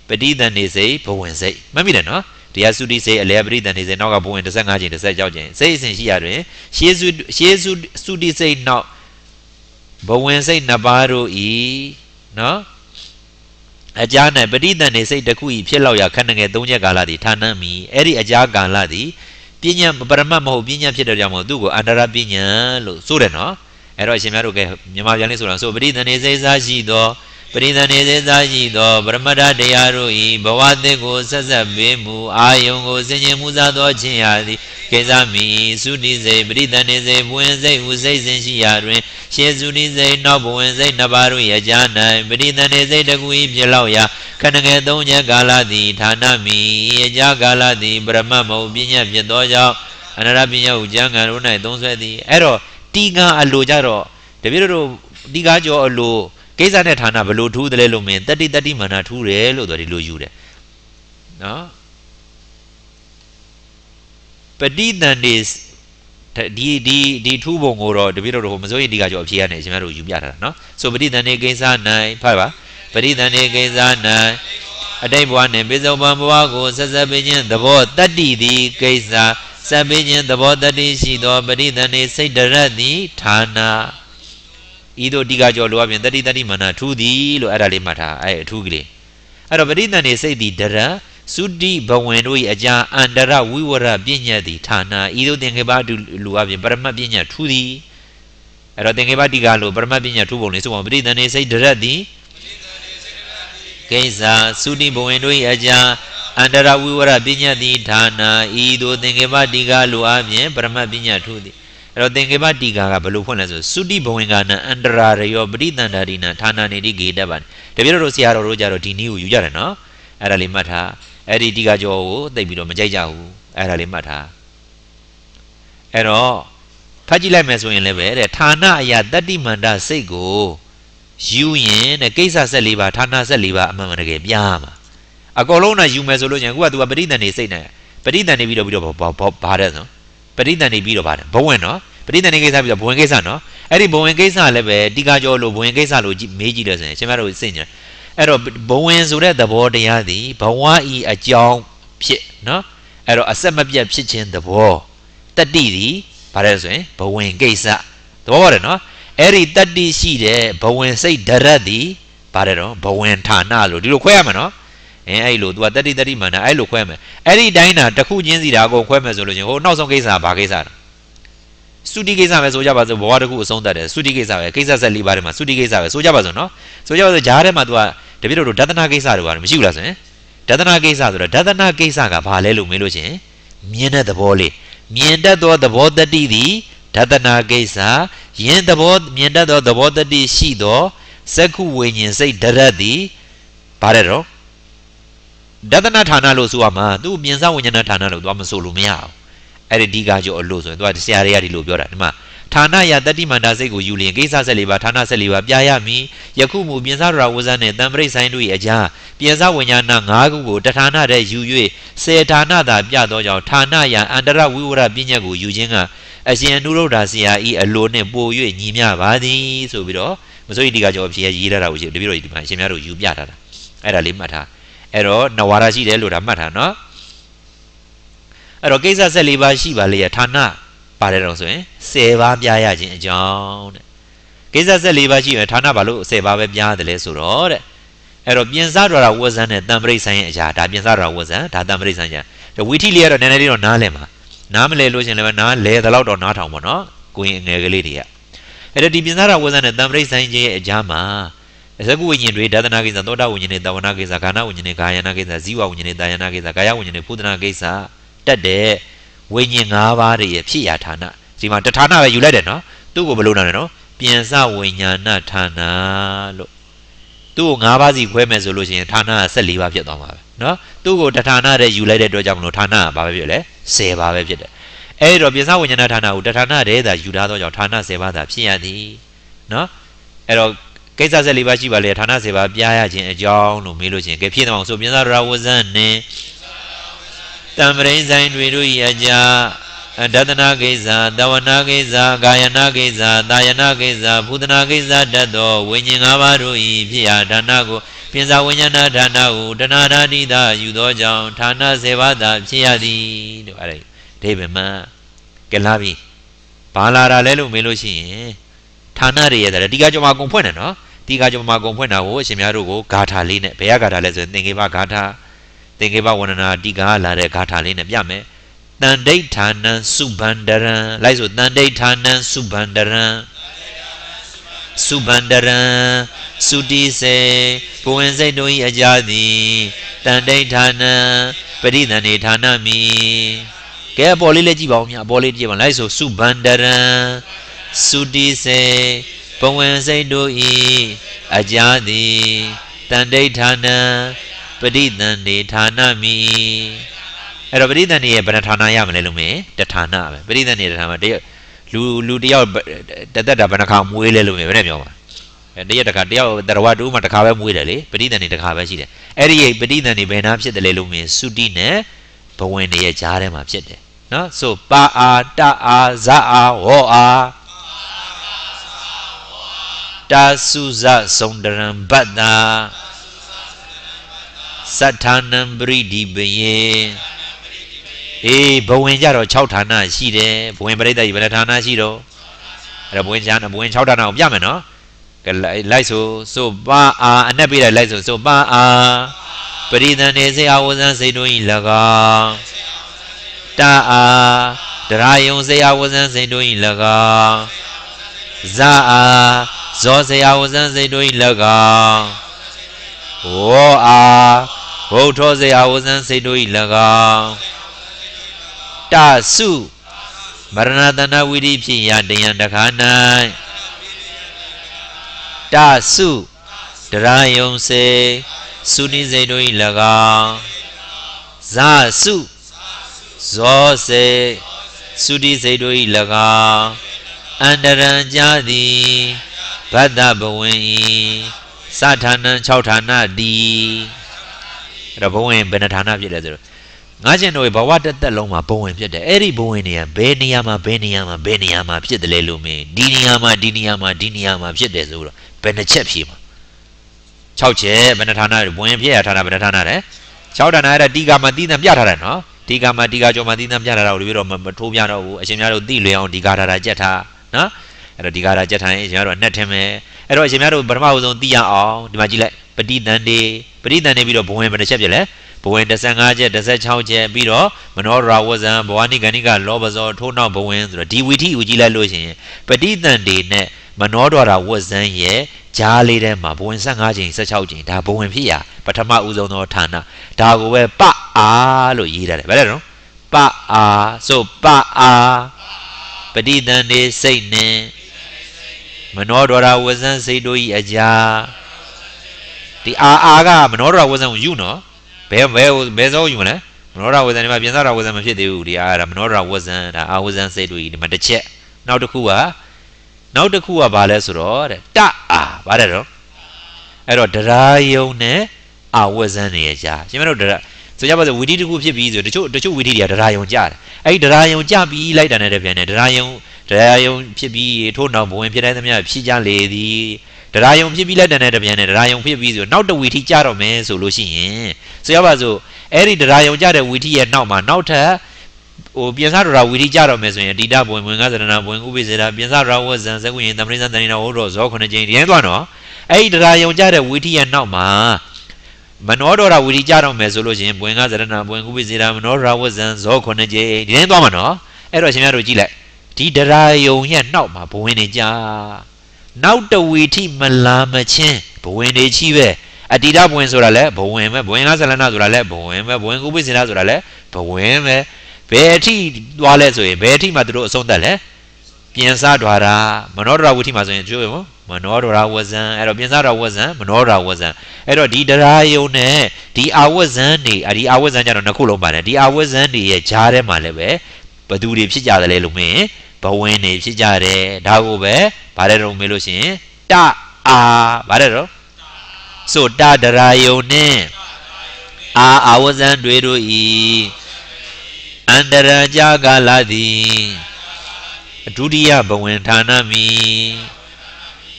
ပဋိသန္ဓေစေဘဝင်စိတ်မှတ်မိတယ်နော်တရားသုတိစေအလဲပဋိသန္ဓေစေနောက်ကဘဝင်15ချိန်30ကြောက်ချိန်စိတ်အစဉ်ရှိရတွင်ရှေးစုရှေးစုသုတိစေနောက်ဘဝင်စိတ်နှစ်ပါးတို့ဤနော်အကြာ၌ပရိသန်နေစိတ်တစ်ခု၏ဖြစ်လောက်ရာခန္ဓာငယ်၃ချက်ကာလသည်ဌာနမီအဲ့ဒီအကြာကာလသည်ပညာပရမတ်မဟုတ်ပညာဖြစ်တဲ့ကြောင့်မို့သူ့ကိုအန္တရာပညာလို့ဆိုတယ်နော်အဲ့တော့ရှင်များတို့ကမြန်မာပြန်လေးဆိုတာဆိုပရိသန်နေစိတ်စားရှိသောပရိသနေသေးသာရှိသောပရမတ္ထတရားတို့၏ဘဝသစ်ကိုဆက်ဆက်ပေးမှုအာယုံကိုစင်ញင်မှုစားသောခြင်းရာသည်ကေသမိသုတိစေပရိသနေစေဘဝင်စိတ်ဟုစိတ်စဉ်ရှိရာတွင်ရှေသုတိစေနောက်ဘဝင်စိတ်နှစ်ပါးတို့ရဲ့ကြား၌ပရိသနေစေတကူ၏ပြလောက်ရာခဏငယ်သုံးချက်ကာလသည်ဌာနမိအကြကာလသည်ပရမတ်မဟုတ်ပညာဖြစ်သောကြောင့်အနရပညာဟုကျမ်းဂန်တို့၌သုံးဆွဲသည်အဲ့တော့တီဃာအလိုကြတော့တပည့်တို့တီဃာကျော်အလိုကိစ္စနဲ့ဌာနဘယ်လိုထူးတယ်လဲလို့မင်းတတိတတိမာနထူးတယ်လို့တော့ဒီလိုယူတယ်နော်ပဋိသင်္ဍေဒီဒီဒီထူးပုံကိုတော့တပည့်တော်တို့မစိုးရင်ဒီကကြောအဖြေကနေအရှင်မတို့ယူပြထားတာနော်ဆိုပဋိသင်္ဍေကိစ္စနိုင်ဖတ်ပါပဋိသင်္ဍေကိစ္စနိုင်အတိတ်ဘဝနဲ့ပိဿုပံဘဝကိုဆက်ဆက်ပြီးခြင်းသဘောတတ္တိသည်ကိစ္စဆက်ပြီးခြင်းသဘောတတ္တိရှိသောပဋိသင်္ဍေစိတ်တရက်သည်ဌာနာဤသို့တိကကြောလိုအပ်ပြင်တတိတတိမန္နာထူးသည်လို့အဲ့ဒါလေးမှတ်ထားအဲ့အထူးကလေးအဲ့တော့ပရိသန်နေစိတ်သည်တရံသုတိဘဝင်တို့၏အကြံအန္တရဝိဝရပညာသည်ဌာနဤသို့သင်္ကေပအတူလိုအပ်ပြင်ပရမတ်ပညာထူးသည်အဲ့တော့သင်္ကေပတိကလို့ပရမတ်ပညာထူးပုံလေးဆိုအောင်ပရိသန်နေစိတ်တရက်သည်ကိစ္စသုတိဘဝင်တို့၏အကြံအန္တရဝိဝရပညာသည်ဌာနဤသို့သင်္ကေပတိကလိုအပ်ပြင်ပရမတ်ပညာထူးသည်အဲ့တော့သင်္ကေပတီကာကဘယ်လိုဖွင့်လဲဆိုသုတိဘဝင်္ဂနာအန္တရာရယောပရိသန္တာရိနာဌာနာနေတိဂေတဗန်တပည့်တော်ဆရာတော်တို့ကြတော့ဒီနည်းကိုယူကြတယ်နော်အဲ့ဒါလေးမှတ်ထားအဲ့ဒီတီကာကျော်ကိုသိပြီးတော့မကြိုက်ကြဘူးအဲ့ဒါလေးမှတ်ထားအဲ့တော့ဖတ်ကြည့်လိုက်မယ်ဆိုရင်လည်းပဲတဲ့ဌာနအရာတတ္တိမန္တစိတ်ကိုယူရင်တဲ့ကိစ္စဆက်၄ပါးဌာနဆက်၄ပါးအမှန်မှန်တကယ်ပြားမှာအကုန်လုံးနဲ့ယူမယ်ဆိုလို့ချင်းကိုကသူကပရိသန္တိစိတ်နဲ့ပရိသန္တိပြီးတော့ပြီးတော့ဘာဘာတဲ့ဆိုပရိသန်နေပြီးတော့ပါတယ်ဘဝင်နော်ပရိသန်နေကိစ္စပြီးတော့ဘဝင်ကိစ္စနော်အဲ့ဒီဘဝင်ကိစ္စလည်းပဲတိကာကျော်လို့ဘဝင်ကိစ္စလို့မေးကြည့်လို့ဆိုရင်ရှင်မတို့စင်ညာအဲ့တော့ဘဝင်ဆိုတဲ့သဘောတရားသည်ဘဝဤအကြောင်းဖြစ်နော်အဲ့တော့အဆက်မပြတ်ဖြစ်ခြင်းသဘောတတိသည်ဗါတယ်ဆိုရင်ဘဝင်ကိစ္စသဘောပါတယ်နော်အဲ့ဒီတတိရှိတဲ့ဘဝင်စိတ်ဒရက်သည်ဗါတယ်တော့ဘဝင်ဌာနလို့ဒီလိုခွဲရမှာနော်အင်းအဲ့လို तू ကတတိတတိမှန်တာအဲ့လိုခွဲမယ်အဲ့ဒီတိုင်းတာတစ်ခုချင်းစီတာကိုခွဲမယ်ဆိုလို့ရှင်ဟိုနောက်ဆုံးကိစ္စကဘာကိစ္စလဲသုတိကိစ္စပဲဆိုကြပါစို့ဘဝတစ်ခုအဆုံးသတ်တယ်သုတိကိစ္စပဲကိစ္စဆက်၄ပါးထဲမှာသုတိကိစ္စပဲဆိုကြပါစို့နော်ဆိုကြပါစို့ဂျားထဲမှာ तू ကတပြည့်တို့ဒသနာကိစ္စတွေဘာမရှိဘူးလားဆိုရင်ဒသနာကိစ္စဆိုတော့ဒသနာကိစ္စကဘာလဲလို့မေးလို့ရှင်မြင်တဲ့သဘောလေးမြင်တတ်သောသဘောတတိသည်ဒသနာကိစ္စယင်းသဘောမြင်တတ်သောသဘောတတိရှိသောစက္ခုဝိညာဉ်စိတ်တရက်သည်ဘာတဲ့တော့ဒသနာဌာနလို့ဆိုရမှာသူ့မြင်စားဝိညာဏဌာနလို့သွားမဆိုလို့မရအောင်အဲ့ဒီဒီကကြောအလို့ဆိုရင်သူကဆရာတွေကဒီလိုပြောတာဒီမှာဌာနရတတိမန္တာစိတ်ကိုယူလျင်ကိစ္စဆက်လေးပါဌာနဆက်လေးပါပြရမည်ယခုမူပြင်စားရဝဇန်နှင့်တံပရိဆိုင်တို့၏အကြားပြင်စားဝိညာဏ၅ခုကိုတဌာနတည်းယူ၍စေဌာနသာပြသောကြောင့်ဌာနရအန္တရဝိဝရပညာကိုယူခြင်းကအရှင်အနုရုဒ္ဓဆရာဤအလိုနှင့်ပို၍ညီမျှပါသည်ဆိုပြီးတော့မစိုးရိမ်ဒီကကြောအဖြစ်ရေးရတာကိုဒီပြတော့ဒီမှာအရှင်များတို့ယူပြထားတာအဲ့ဒါလေးမှတ်ထားအဲ့တော့နဝါရရှိတယ်လို့ဒါမှတ်ထားနော်အဲ့တော့ကိစ္စ14ပါးရှိပါလေဌာနပါတယ်တော့ဆိုရင်10ပါးပြရခြင်းအကြောင်းတဲ့ကိစ္စ14ပါးရှိရင်ဌာနဘာလို့10ပါးပဲပြရတယ်လဲဆိုတော့တဲ့အဲ့တော့ပြင်စားတော်တာဝဇန်နဲ့တံပရိဆိုင်ရဲ့အရာဒါပြင်စားတော်တာဝဇန်ဒါတံပရိဆိုင်ရဲ့ဝီထီလေးကတော့နည်းနည်းလေးတော့နားလည်မှာနားမလဲလို့ရှင်လည်းပဲနားလဲတဲ့လောက်တော့နားထောင်ပါနော်ကိုရင်ငယ်ကလေးတွေကအဲ့တော့ဒီပြင်စားတော်ဝဇန်နဲ့တံပရိဆိုင်ရဲ့အရာမှာဇဂုဝိညာဉ်တွေဒါသနာကိစ္စသောတာဝိညာဉ်တွေတာဝနာကိစ္စခန္ဓာဝိညာဉ်တွေကာယနာကိစ္စဇီဝဝိညာဉ်တွေတာယနာကိစ္စကာယဝိညာဉ်တွေဖုဒနာကိစ္စတက်တဲ့ဝိညာဉ်၅ပါးတွေရဲ့ဖြစ်ရာဌာနဒီမှာတဌာနပဲယူလိုက်တယ်နော်သူ့ကိုဘယ်လိုနာလဲနော်ပြင်စဝိညာဏဌာနလို့သူ့ကို၅ပါးစီခွဲမယ်ဆိုလို့ရှိရင်ဌာနက14ပါးဖြစ်သွားမှာပဲနော်သူ့ကိုတဌာနတည်းယူလိုက်တဲ့အတွက်ကြောင့်မလို့ဌာနကဘာပဲဖြစ်လဲ10ပါးပဲဖြစ်တယ်အဲ့တော့ပြင်စဝိညာဏဌာနကိုတဌာနတည်းသာယူထားတော့ကြောင့်ဌာန10ပါးသာဖြစ်ရသည်နော်အဲ့တော့ကိစ္စဆက်၄ပါးရှိပါလေဌာန7ပါးပြရခြင်းအကြောင်းလို့မေးလို့ရှိရင်ကဲဖြစ်အောင်ဆိုပြင်းစားရဝဇန်နှင့်တံပရိဆိုင်တွေတို့ဤအကြာဒသနာကိစ္စတဝနာကိစ္စကာယနာကိစ္စတာယနာကိစ္စဘုဒနာကိစ္စတတ်သောဝိညာဉ်၅ပါးတို့ဤဖြစ်ရာဌာနကိုပြင်းစားဝိညာဏဌာနကိုတဏှာဓာတိသာယူသောကြောင့်ဌာန7ပါးသာဖြစ်ရသည်တို့အဲ့ဒါဒိဗ္ဗမကဲလာပြီဘာလာတာလဲလို့မေးလို့ရှိရင်ဌာနတွေရဲ့ဆိုတာဒီကကြောမှာကုန်ဖွင့်တယ်နော်ဒီကကြောမှာကုန်ဖွင့်တာကိုအရှင်များတို့ကိုဂါထာလေးနဲ့ဘယ်ကဂါထာလဲဆိုရင်သင်္ကေပဂါထာသင်္ကေပဝန္ဒနာအဓိကလာတဲ့ဂါထာလေးနဲ့ပြမယ်တန်ဒိဋ္ဌာနံစုဗန္ဒရံလိုက်ဆိုတန်ဒိဋ္ဌာနံစုဗန္ဒရံစုဗန္ဒရံစုတိစေဘဝင်စိတ်တို့၏အကြသည်တန်ဒိဋ္ဌာနံပရိသန္နေဌာနမိကဲအပေါ်လေးလည်းကြည့်ပါဦးမြအပေါ်လေးကြည့်ပါလိုက်ဆိုစုဗန္ဒရံသုတိစေဘဝင်စိတ်တို့ဤအကြာသည်တန်တိဋ္ဌာနံပရိသန္တိဌာနမိအဲ့တော့ပရိသန္တိရဲ့ဘယ်နှဌာနရမလဲလို့မေးတဌာနပဲပရိသန္တိတဌာနတရလူလူတယောက်တသက်တာဘယ်နှခါမွေးလဲလို့မေးဘယ်နဲ့ပြောမှာတရက်တခါတယောက်တရဝတူမှတခါပဲမွေးတယ်လေပရိသန္တိတခါပဲရှိတယ်အဲ့ဒီပရိသန္တိဘယ်နာဖြစ်တယ်လဲလို့မေးသုတိနဲ့ဘဝင်တွေရဲ့ကြားထဲမှာဖြစ်တယ်နော်ဆိုပါအာတအာဇာအာဝောအာတာစုဇဆုံးတရံပတ္တာသတ္ထာနံပရိဒီပယေအေးဘဝင်ကြတော့6ဌာနရှိတယ်ဘဝင်ပရိသတ်ကြီးဘယ်နှဌာနရှိတော့အဲ့တော့ဘဝင်ချာဘဝင်6ဌာနကိုပြမယ်နော်ကလိုက်ဆိုဆိုပါအာအနက်ပြလိုက်လိုက်ဆိုဆိုပါအာပရိသန်နေစေအဝဇန်စေတို့ဤ၎င်းတာအာဒရာယုံစေအဝဇန်စေတို့ဤ၎င်းဇာအာဇောဆရာဝဇန်စိတ်တို့၏၎င်းဝောအားဘုထောဆရာဝဇန်စိတ်တို့၏၎င်းတဆုမရဏတနာဝိရိဖြစ်ရာတယံတခါ၌တဆုတရာယုံစေသုနိစေတို့၏၎င်းဇာစုဇောစေသုတိစေတို့၏၎င်းအန္တရံကြသည်ဘဒ္ဒဘဝင်ဤစာဌာနံ6ဌာနတိအဲ့တော့ဘဝင်ဘယ်နှဌာနဖြစ်လဲဆိုတော့ငါကျင်တို့ဘဝတက်တက်လုံးမှာဘဝင်ဖြစ်တယ်အဲ့ဒီဘဝင်နေရဘယ်နေရာမှာဘယ်နေရာမှာဘယ်နေရာမှာဖြစ်တယ်လဲလို့မင်းဒီနေရာမှာဒီနေရာမှာဒီနေရာမှာဖြစ်တယ်ဆိုတော့ဘယ်နှချက်ဖြေမှာ6ချက်ဘယ်နှဌာနဘဝင်ဖြစ်ရဌာနဘယ်နှဌာနလဲ6ဌာနအဲ့ဒါတိကာမှာတိသံပြထားတယ်နော်တိကာမှာတိကာကြောမှာတိသံပြထားတာကိုဒီလိုတော့မထိုးပြတော့ဘူးအရှင်များတို့သိလွယ်အောင်ဒီကာထာတာကြက်ထားနော်အဲ့တော့ဒီကားတာကြက်ထိုင်ရှင်ကတော့နှက်ထင်မယ်အဲ့တော့ရှင်များတို့ပထမဆုံးသိရအောင်ဒီမှာကြည့်လိုက်ပဋိသန္ဓေပဋိသန္ဓေပြီးတော့ဘဝင်ဘယ်နှချက်ပြလဲဘဝင်15ချက်16ချက်ပြီးတော့မနောရာဝဇံဘဝနိကဏိကလောဘဇောထိုးနောက်ဘဝင်ဆိုတော့ဒီဝီထိကိုကြည့်လိုက်လို့ရှင်ပဋိသန္ဓေနဲ့မနောဒွါရဝဇံရဲ့ဂျားလေးထဲမှာဘဝင်15ချိန်16ချိန်ဒါဘဝင်ဖြစ်ရာပထမဦးဆုံးသောဌာနဒါကိုပဲပအာလို့ရေးထားတယ်ဗါလဲနော်ပအာဆိုပအာပဋိသန္ဓေစိတ်နဲ့မနောဒရဝဇန်စိတ်တို့ဤအကြာဒီအာအာကမနောဒရဝဇန်ကိုယူနော်ဘယ်ဘယ်ဘယ်စောယူမလဲမနောဒရဝဇန်ဒီမှာပြင်စရဝဇန်မဖြစ်သေးဘူးဒီအာကမနောဒရဝဇန်ဒါအာဝဇန်စိတ်တို့ဤဒီမှာတစ်ချက်နောက်တစ်ခုကနောက်တစ်ခုကဘာလဲဆိုတော့တဲ့တအာဘာတဲ့တော့အဲ့တော့ဒရာယုံနဲ့အာဝဇန်နေရကြာရှင်မတို့ဒရာဆိုကြပါစို့ဝီဒီတစ်ခုဖြစ်ပြီးဆိုတချို့တချို့ဝီဒီတွေကဒရာယုံကြတယ်အဲ့ဒီဒရာယုံကြပြီးလိုက်တာနဲ့တပြန်နဲ့ဒရာယုံတရားယုံဖြစ်ပြီးထို့နောက်ဘဝင်ဖြစ်တိုင်းသမျှဖြစ်ကြလေသည်တရားယုံဖြစ်ပြီးလက်တန်နဲ့တပြန်နဲ့တရားယုံဖြစ်ပြီးဆိုနောက်တဝီထီကြတော့မယ်ဆိုလို့ရှိရင်ဆိုရပါစို့အဲ့ဒီတရားယုံကြတဲ့ဝီထီရဲ့နောက်မှာနောက်ထပ်ဟိုပြင်စားတော်ဝီထီကြတော့မယ်ဆိုရင်တိတဘဝင်ဝင်ကသရဏဘဝင်ဥပိ္ပစေတာပြင်စားတော်ဝဇံဇဂုရင်တမရိဇံတဏိနာဟောတော်ဇောခုနှစ်ကြိမ်ရင်းသွားတော့အဲ့ဒီတရားယုံကြတဲ့ဝီထီရဲ့နောက်မှာမနောဒေါရဝီရိကြတော့မယ်ဆိုလို့ရှင်ဘွင်ကသရဏဘွင်ကုပိစေတာမနောဒေါရဝဇံဇောခုနှစ်ကြိမ်ရင်းသွားမှာနော်အဲ့တော့ရှင်များတို့ကြည့်လိုက်ဒီဒရာယုံရဲ့နောက်မှာဘဝင်နေကြနောက်တဝီထိမလာမချင်းဘဝင်နေကြီးပဲအတိဒဘဝင်ဆိုတာလဲဘဝင်ပဲဘဝင်လားဇလနာဆိုတာလဲဘဝင်ပဲဘဝင်ကုပိစင်လားဆိုတာလဲဘဝင်ပဲဘယ်အထိသွားလဲဆိုရင်ဘယ်အထိမှသူတို့အဆုံးသက်လဲပြင်စားဓာရာမနောဓာဝုထိမှာဆိုရင်ကျိုးပဲမို့မနောဓာဝဇံအဲ့တော့ပြင်စားဓာဝဇံမနောဓာဝဇံအဲ့တော့ဒီဒရာယုံနဲ့ဒီအာဝဇံနေဒီအာဝဇံကြတော့နှစ်ခုလုံးပါတယ်ဒီအာဝဇံနေရဲ့ဂျားထဲမှာလည်းပဲဘသူတွေဖြစ်ကြတယ်လဲလို့မေးရင်ဘဝင်တွေဖြစ်ကြတယ်ဒါကိုပဲဗါတဲ့တော့မေးလို့ရှိရင်တအာဗါတဲ့တော့ဆိုတဒရာယုံနဲ့အာအာဝဇံတွေတို့ဤအန္တရာကြာကာလသည်ဒုတိယဘဝင်ဌာနမိ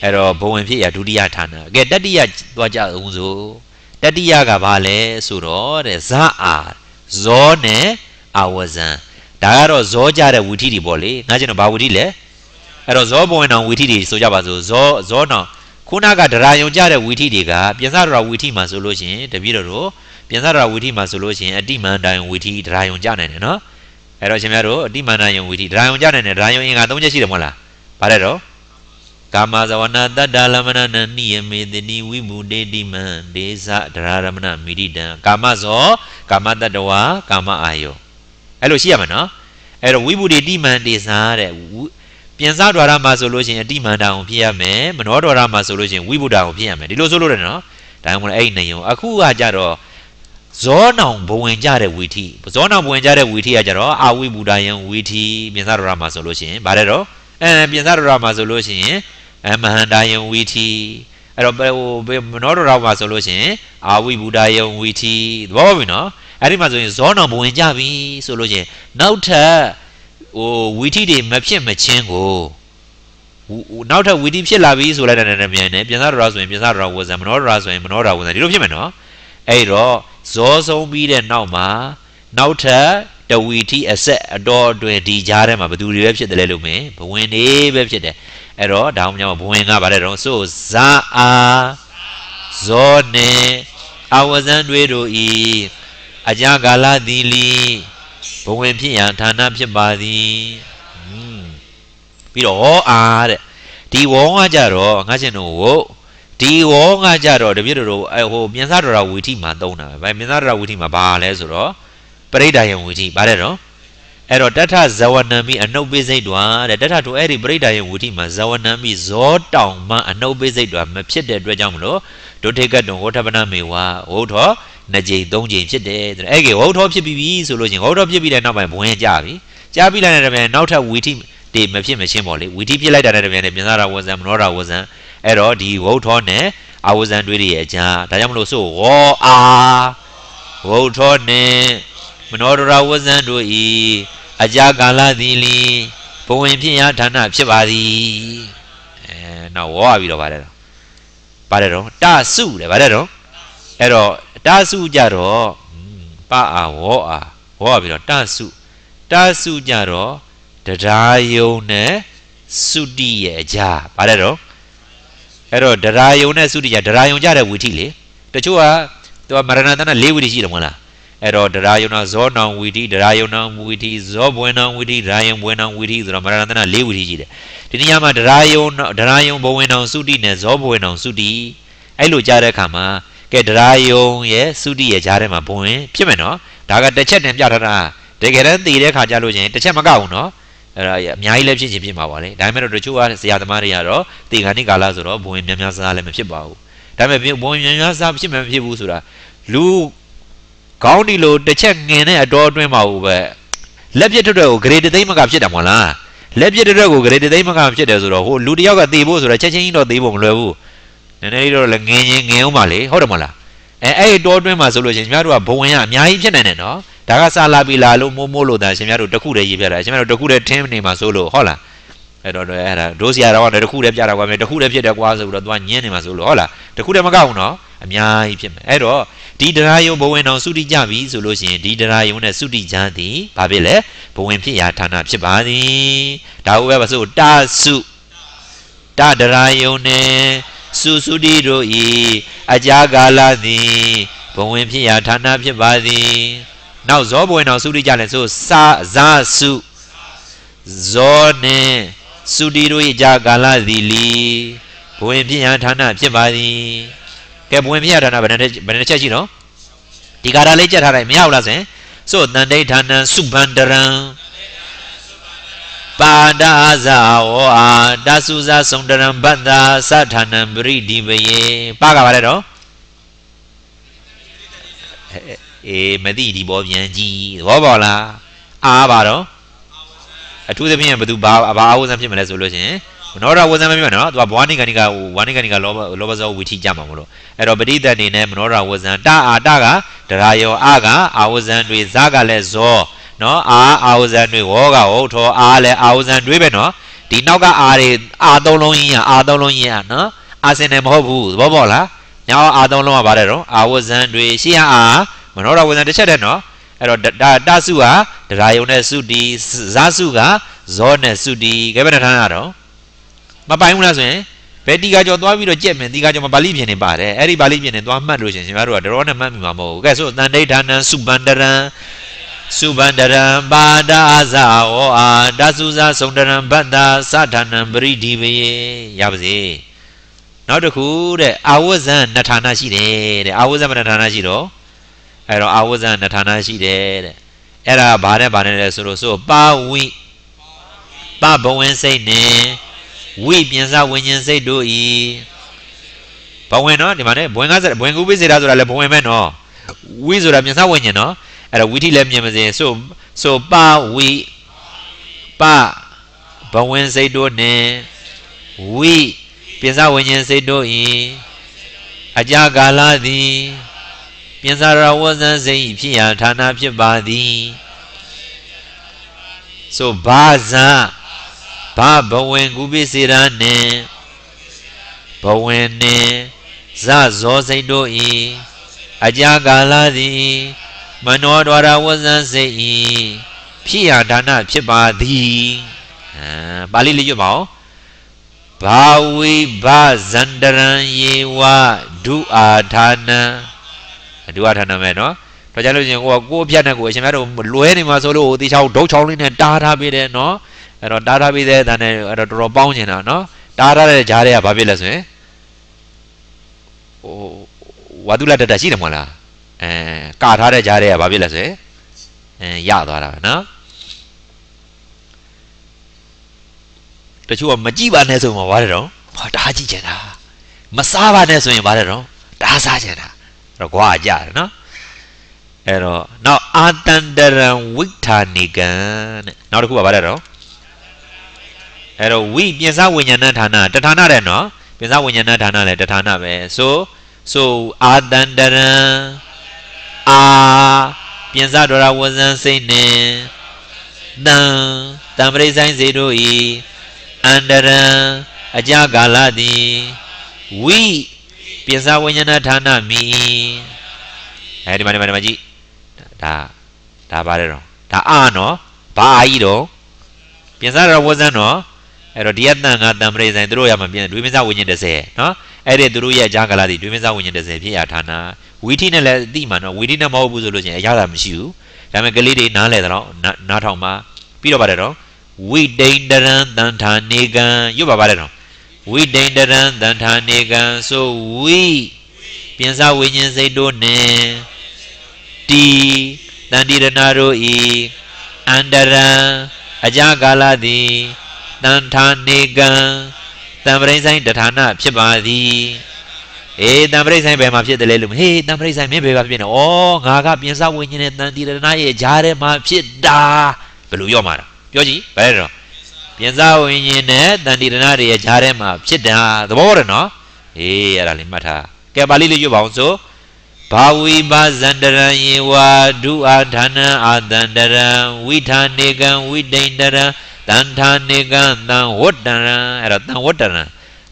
အဲ့တော့ဘဝင်ဖြစ်ရဒုတိယဌာနကဲတတိယသွားကြအောင်ဆိုတတိယကဘာလဲဆိုတော့တဲ့ဇာအာဇောနဲ့အာဝဇံဒါကတော့ဇောကြတဲ့ဝီထိတွေပေါ့လေနားကျင်တော့ဘာဝီထိလဲအဲ့တော့ဇောဘဝင်တော်ဝီထိတွေဆိုကြပါစို့ဇောဇောတော်ခုနကဒရာယုံကြတဲ့ဝီထိတွေကပြင်စတော်ဝီထိမှာဆိုလို့ရှင်တပည့်တော်တို့ပြင်စတော်ဝီထိမှာဆိုလို့ရှင်အတိမန္တယဝီထိဒရာယုံကြနိုင်တယ်နော်အဲ့တော့ရှင်များတို့အတိမန္တယဝီထိဒရာယုံကြနိုင်တယ်ဒရာယုံအင်္ဂါ၃ချက်ရှိတယ်မဟုတ်လားဗါတယ်တော့ကာမဇဝနာတတ္တလမဏနနိယမေတတိဝိမုတေတိမံဒေသဒရာရမဏမိတိတံကာမဇောကာမတတ္တဝါကာမအာယောအဲ့လိုရှိရမှာနော်အဲ့တော့ဝိပုဒ္ဓိတိမန်တေစာတဲ့ပြင်စားဒွါရမှာဆိုလို့ရှိရင်တိမန်တာအောင်ဖြစ်ရမယ်မနောဒွါရမှာဆိုလို့ရှိရင်ဝိပုဒ္ဓအောင်ဖြစ်ရမယ်ဒီလိုဆိုလို့ရတယ်နော်ဒါမှမဟုတ်အဲ့ဒီနေုံအခုကကြတော့ဇောနောင်ဘဝင်ကြတဲ့ဝီထိဇောနောင်ဘဝင်ကြတဲ့ဝီထိကကြတော့အာဝိဘူဒယံဝီထိပြင်စားဒွါရမှာဆိုလို့ရှိရင်ဗါတဲ့တော့အဲပြင်စားဒွါရမှာဆိုလို့ရှိရင်အမဟန္တယံဝီထိအဲ့တော့ဟိုမနောဒွါရမှာဆိုလို့ရှိရင်အာဝိဘူဒယံဝီထိသဘောပေါက်ပြီနော်အဲ့ဒီမှာဆိုရင်ဇောတော်ဘဝင်ကြပြီဆိုလို့ချင်းနောက်ထပ်ဟိုဝီထီတွေမဖြစ်မချင်းကိုနောက်ထပ်ဝီတီဖြစ်လာပြီဆိုလိုက်တဲ့နဲ့မြန်တယ်ပြန်စားတော်ဆိုရင်ပြန်စားတော်ဝဇံမနောတော်ဆိုရင်မနောတော်ဝဇံဒီလိုဖြစ်မယ်နော်အဲ့တော့ဇောဆုံးပြီးတဲ့နောက်မှာ နောက်ထပ်တဝီတီအဆက်အတော်အတွင်ဒီကြားထဲမှာဘသူတွေပဲဖြစ်တယ်လဲလို့မင်းဘဝင်တွေပဲဖြစ်တယ်အဲ့တော့ဒါမှမဟုတ်ဘဝင်ကဗါတဲ့တော့ဆိုဇာအာဇောနေအဝဇံတွေတို့ဤအကြာကာလသီလီဘဝင်ဖြစ်ရန်ဌာနဖြစ်ပါသည်ပြီးတော့ဟောအားတဲ့ဒီဝေါငါကြတော့ငါရှင်တို့ကိုဒီဝေါငါကြတော့တပြည့်တို့အဲဟိုမြန်စတော်တော်ဝီထိမှာသုံးတာပဲမြန်စတော်တော်ဝီထိမှာဘာလဲဆိုတော့ပရိဒါယံဝီထိပါတယ်နော်အဲ့တော့တထဇဝနံမိအနုပိစိတ်တွာတဲ့တထတို့အဲ့ဒီပရိဒါရဲ့ဝိထိမှာဇဝနံမိဇောတောင်မှအနုပိစိတ်တွာမဖြစ်တဲ့အတွက်ကြောင့်မလို့ဒုထေကတုံဝဋ္ဌပနမေဝါဝုထောနှစ်ကြိမ်သုံးကြိမ်ဖြစ်တယ်တဲ့အဲ့ကေဝုထောဖြစ်ပြီးပြီဆိုလို့ချင်းဝုထောဖြစ်ပြီးတဲ့နောက်ပိုင်းဘဝင်ကြပြီကြားပြီးလိုက်တဲ့ပြန်နောက်ထပ်ဝိထိတေမဖြစ်မချင်းပေါ့လေဝီတီပြစ်လိုက်တာနဲ့တပြန်နဲ့မြင်သာတာဝဇံမနောတာဝဇံအဲ့တော့ဒီဝုထောနဲ့အာဝဇံတွေးတွေရဲ့အကြာဒါကြောင့်မလို့ဆိုဝောအာဝုထောနဲ့မနောတာဝဇံတို့ဤအကြာကာလသည်လင်ဘဝင်ဖြစ်ရာဌာနဖြစ်ပါသည်အဲနောက်ဝေါ်ပြီးတော့ပါတယ်တော့ပါတယ်တော့တဆုတယ်ပါတယ်တော့အဲ့တော့တဆုကြတော့ပအာဝေါ်အာဝေါ်ပြီးတော့တဆုတဆုကြတော့တရားယုံနဲ့သုတိရဲ့အကြာပါတယ်တော့အဲ့တော့တရားယုံနဲ့သုတိကြတရားယုံကြတဲ့ဝီထိလေတချို့ကသူကမရဏတနာ၄ဝီထိရှိတယ်မဟုတ်လားအဲ့တော့ဒရာယုံနာဇောနောင်ဝီတိဒရာယုံနာဝီတိဇောဘွယ်နောင်ဝီတိဒရာယုံဘွယ်နောင်ဝီတိဆိုတော့မရဏတနာ၄ဝီတိရှိတယ်ဒီနေရာမှာဒရာယုံဒရာယုံဘဝင်နောင်သုတိနဲ့ဇောဘွယ်နောင်သုတိအဲ့လိုကြားတဲ့အခါမှာကဲဒရာယုံရဲ့သုတိရဲ့ကြားထဲမှာဘဝင်ဖြစ်မယ်နော်ဒါကတစ်ချက်နဲ့ပြထားတာတကယ်တမ်းသိတဲ့ခါကြလို့ချင်းတစ်ချက်မကဘူးနော်အဲ့ဒါအများကြီးလည်းဖြစ်ချင်းဖြစ်မှာပါလေဒါပေမဲ့တော့တချို့ကဇာသမားတွေကတော့တေခဏိကာလဆိုတော့ဘဝင်များများစားလည်းမဖြစ်ပါဘူးဒါပေမဲ့ဘဝင်များများစားဖြစ်မှမဖြစ်ဘူးဆိုတာလူခေါင်းဒီလိုတစ်ချက်ငင်တဲ့အတော်အတွင်းမှာဟိုပဲလက်ပြထွက်ထွက်ကိုဂရေတသိမ့်မကဖြစ်တယ်မဟုတ်လားလက်ပြထွက်ထွက်ကိုဂရေတသိမ့်မကဖြစ်တယ်ဆိုတော့ဟိုလူတစ်ယောက်ကသေဖို့ဆိုတော့ချက်ချင်းကြီးတော့သေဖို့မလွယ်ဘူးနည်းနည်းလေးတော့လည်းငင်ရင်ငင်အောင်ပါလေဟုတ်တယ်မဟုတ်လားအဲအဲ့တော်အတွင်းမှာဆိုလို့ရှိရင်ကျမတို့ကဘဝင်ရအများကြီးဖြစ်နိုင်တယ်နော်ဒါကဆာလာပီလာလို့မိုးမိုးလို့တာရှင်များတို့တခုတည်းရေးပြတာရှင်များတို့တခုတည်းထင်းနေမှာဆိုလို့ဟုတ်လားအဲ့တော့အဲ့ဒါဒိုးစီရတော့တခုတည်းပြတာကွာမြေတခုတည်းဖြစ်တယ်ကွာဆိုပြီးတော့သူကညင်းနေမှာဆိုလို့ဟုတ်လားတခုတည်းမကောက်ဘူးနော်အများကြီးဖြစ်မယ်အဲ့တော့ဒီတရားယုံဘဝင်တော်သုတိကြပြီဆိုလို့ရှိရင်ဒီတရားယုံနဲ့သုတိကြသည်ဘာဖြစ်လဲဘဝင်ဖြစ်ရာဌာနဖြစ်ပါသည်ဒါဟုတ်ပဲပါဆိုတသုတတရားယုံနဲ့သုသုတိတို့ဤအကြာကာလသည်ဘဝင်ဖြစ်ရာဌာနဖြစ်ပါသည်နောက်ဇောဘဝင်တော်သုတိကြလဲဆိုစာဇာစုဇောနဲ့သုတိတို့ဤအကြာကာလသည်လီဘဝင်ဖြစ်ရာဌာနဖြစ်ပါသည်ကဲပွင့်ပြဌာနဘယ်နဲ့ဘယ်နဲ့ချက်ရှိတော့ဒီကာရလေးကြက်ထားလိုက်မရဘူးလားစင်ဆိုတန်တိဌာနံစုဗန္ဒရံပါဒဇာဝအာတသုဇာစုံတရံဘတ္တာသဌာနံပရိဒီပယေပါကပါလဲတော့အေးမသိဒီဘောပြန်ကြည့်သဘောပေါက်လားအားပါတော့အထူးသဖြင့်ဘသူဘာဘာအဝဇံဖြစ်မလဲဆိုလို့ရှင်နောရဝဇံမပြောနော်သူကဘွားနိကဏိကဟိုဝါနိကဏိကလောဘလောဘဇောဝီထိကြမှာမလို့အဲ့တော့ပရိသတ်နေနဲ့မနောရဝဇံတအာတကဒရာယောအကအာဝဇံတွေဇကလည်းဇောနော်အာအာဝဇံတွေဝောကဟုတ်ထောအာလည်းအာဝဇံတွေပဲနော်ဒီနောက်ကအာတွေအာသုံးလုံးကြီးอ่ะအာသုံးလုံးကြီးอ่ะနော်အာစင်တယ်မဟုတ်ဘူးသဘောပေါက်လားညောအာသုံးလုံးကပါတယ်တော့အာဝဇံတွေရှေ့အာမနောရဝဇံတစ်ချက်တည်းနော်အဲ့တော့တစုဟာဒရာယုံနဲ့စုတီဇစုကဇောနဲ့စုတီကဲဘယ်နှထမ်းရတော့မပိုင်ဘူးလားဆိုရင်ဘယ်တီကာကျော်သွားပြီးတော့ကြက်မယ်တီကာကျော်မှာပါဠိပြင်နေပါတယ်အဲ့ဒီပါဠိပြင်နေသွားမှတ်လို့ရှင်ရှင်များတို့ကတော်နဲ့မှတ်မိမှာမဟုတ်ဘူးကဲဆိုတန်ဒိဋ္ဌာနံစုဗန္ဒရံစုဗန္ဒရံပါဒအဇဝောအာတသုဇဆုံဒရံဘတ္တာသဌာနံပရိဒီဝေရပါစေနောက်တစ်ခုတဲ့အာဝဇံနဌာနရှိတယ်တဲ့အာဝဇံမနဌာနရှိတော့အဲ့တော့အာဝဇံနဌာနရှိတယ်တဲ့အဲ့ဒါဘာနဲ့ဘာနဲ့လဲဆိုလို့ဆိုပါဝိပဘဝင်စိတ်နဲ့ဝိပြင်စဝิญဉ်စိတ်တို့ဤဘဝင်နော်ဒီမှာနဲ့ဘဝင်ကဘဝင်ကူပိစေတာဆိုတာလည်းဘဝင်ပဲနော်ဝိဆိုတာပြင်စဝิญဉ်နော်အဲ့တော့ဝိထိလည်းမြင်မစင်ဆိုဆိုပါဝိပဘဝင်စိတ်တို့နဲ့ဝိပြင်စဝิญဉ်စိတ်တို့ဤအကြာကာလသည်ပြင်စရာဝဇန်စိတ်ဖြစ်ရာဌာနဖြစ်ပါသည်ဆိုဘာဇံဘဘဝင်ကုပိစေရန်နှင့်ဘဝင်နှင့်ဇဇောစိတ်တို့ဤအကြာကာလသည်မနောဒွါရဝဇန်စိတ်ဤဖြစ်ရာဒါနဖြစ်ပါသည်အာပါဠိလေးရွတ်ပါဦးဘာဝိဘဇန္တရံယေဝဒုအာဌာနံဒုအာဌာနမယ်နော်တော့ကြလို့ရှင်ကိုကိုအပြတ်နဲ့ကိုအရှင်မြတ်တို့လွဲနေမှာဆိုလို့ဟိုတေချောင်းဒုတ်ချောင်းလေးနဲ့တားထားပေးတယ်နော်အဲ့တော့တားထားပြီးတဲ့အတန်းနဲ့အဲ့တော့တော်တော်ပေါင်းနေတာเนาะတားထားတဲ့ကြားတွေကဘာဖြစ်လဲဆိုရင်ဟိုဝါဒုလတတရှိတယ်မဟုတ်လားအဲကာထားတဲ့ကြားတွေကဘာဖြစ်လဲဆိုရင်အဲရသွားတာပဲเนาะတချို့ကမကြည့်ပါနဲ့ဆိုမှဘာလဲတော့ဟာဒါကြည့်ချင်တာမစားပါနဲ့ဆိုရင်ဘာလဲတော့ဒါစားချင်တာအဲ့တော့ကွာကြတယ်เนาะအဲ့တော့နောက်အာတန္တရံဝိဋ္ဌာနိကံတဲ့နောက်တစ်ခုကဘာလဲတော့အဲ့တော့ဝိပြင်စဝิญညာဏဌာနတဌာနတဲ့နော်ပြင်စဝิญညာဏဌာနလည်းတဌာနပဲဆိုဆိုအာတန္တရံအာပြင်စဒရဝဇန်စိတ်နှင့်တံတံပရိဆိုင်စေတို့ဤအန္တရံအကြကာလသည်ဝိပြင်စဝิญညာဏဌာနမိအဲဒီမှာဒီမှာဒီမှာကြည့်ဒါဒါပါတယ်တော့ဒါအာနော်ဘာအာကြီးတော့ပြင်စဒရဝဇန်နော်အဲ့တော့ဒီအတန်ကတံပရိဆိုင်တို့ရမှာပြင်ဒွေမင်းစားဝိညာဉ်30နော်အဲ့ဒီတို့ရဲ့အကြကလာတိဒွေမင်းစားဝိညာဉ်30ဖြစ်ရဌာနဝီထိနဲ့လည်းအတိမှာနော်ဝီထိနဲ့မဟုတ်ဘူးဆိုလို့ချင်းအရသာမရှိဘူးဒါပေမဲ့ကလေးတွေနားလဲတော့နားထောင်ပါပြီးတော့ပါတယ်တော့ဝိတိန်တရံတန်ထာနေကံရွတ်ပါပါတယ်တော့ဝိတိန်တရံတန်ထာနေကံဆိုဝိပြင်စားဝိညာဉ်စိတ်တို့နှင့်တီတန်တိရဏတို့ဤအန္တရံအကြကာလသည်တန်ဌာနေကံတံပရိဆိုင်တဌာနဖြစ်ပါသည်အေးတံပရိဆိုင်ဘယ်မှာဖြစ်တယ်လဲလို့ဟေးတံပရိဆိုင်မင်းဘယ်မှာဖြစ်နေဩငါကပြင်စဝိညာဉ်နဲ့တန်တိရဏရဲ့ဂျားထဲမှာဖြစ်တာဘယ်လိုရောက်မှာလဲပြောကြည့်ဘယ်တော့ပြင်စဝိညာဉ်နဲ့တန်တိရဏရဲ့ဂျားထဲမှာဖြစ်တာသဘောပေါက်တယ်နော်အေးအဲ့ဒါလေးမှတ်ထားကဲပါဠိလေးရွတ်ပါအောင်ဆိုဘာဝိပါဇန္တရံယေဝဒုအာဌာနံအာတန္တရံဝိဌာနေကံဝိတိန်တရံတန်ထာနေကံတန်ဝတ္တရံအဲ့တော့တန်ဝတ္တရံ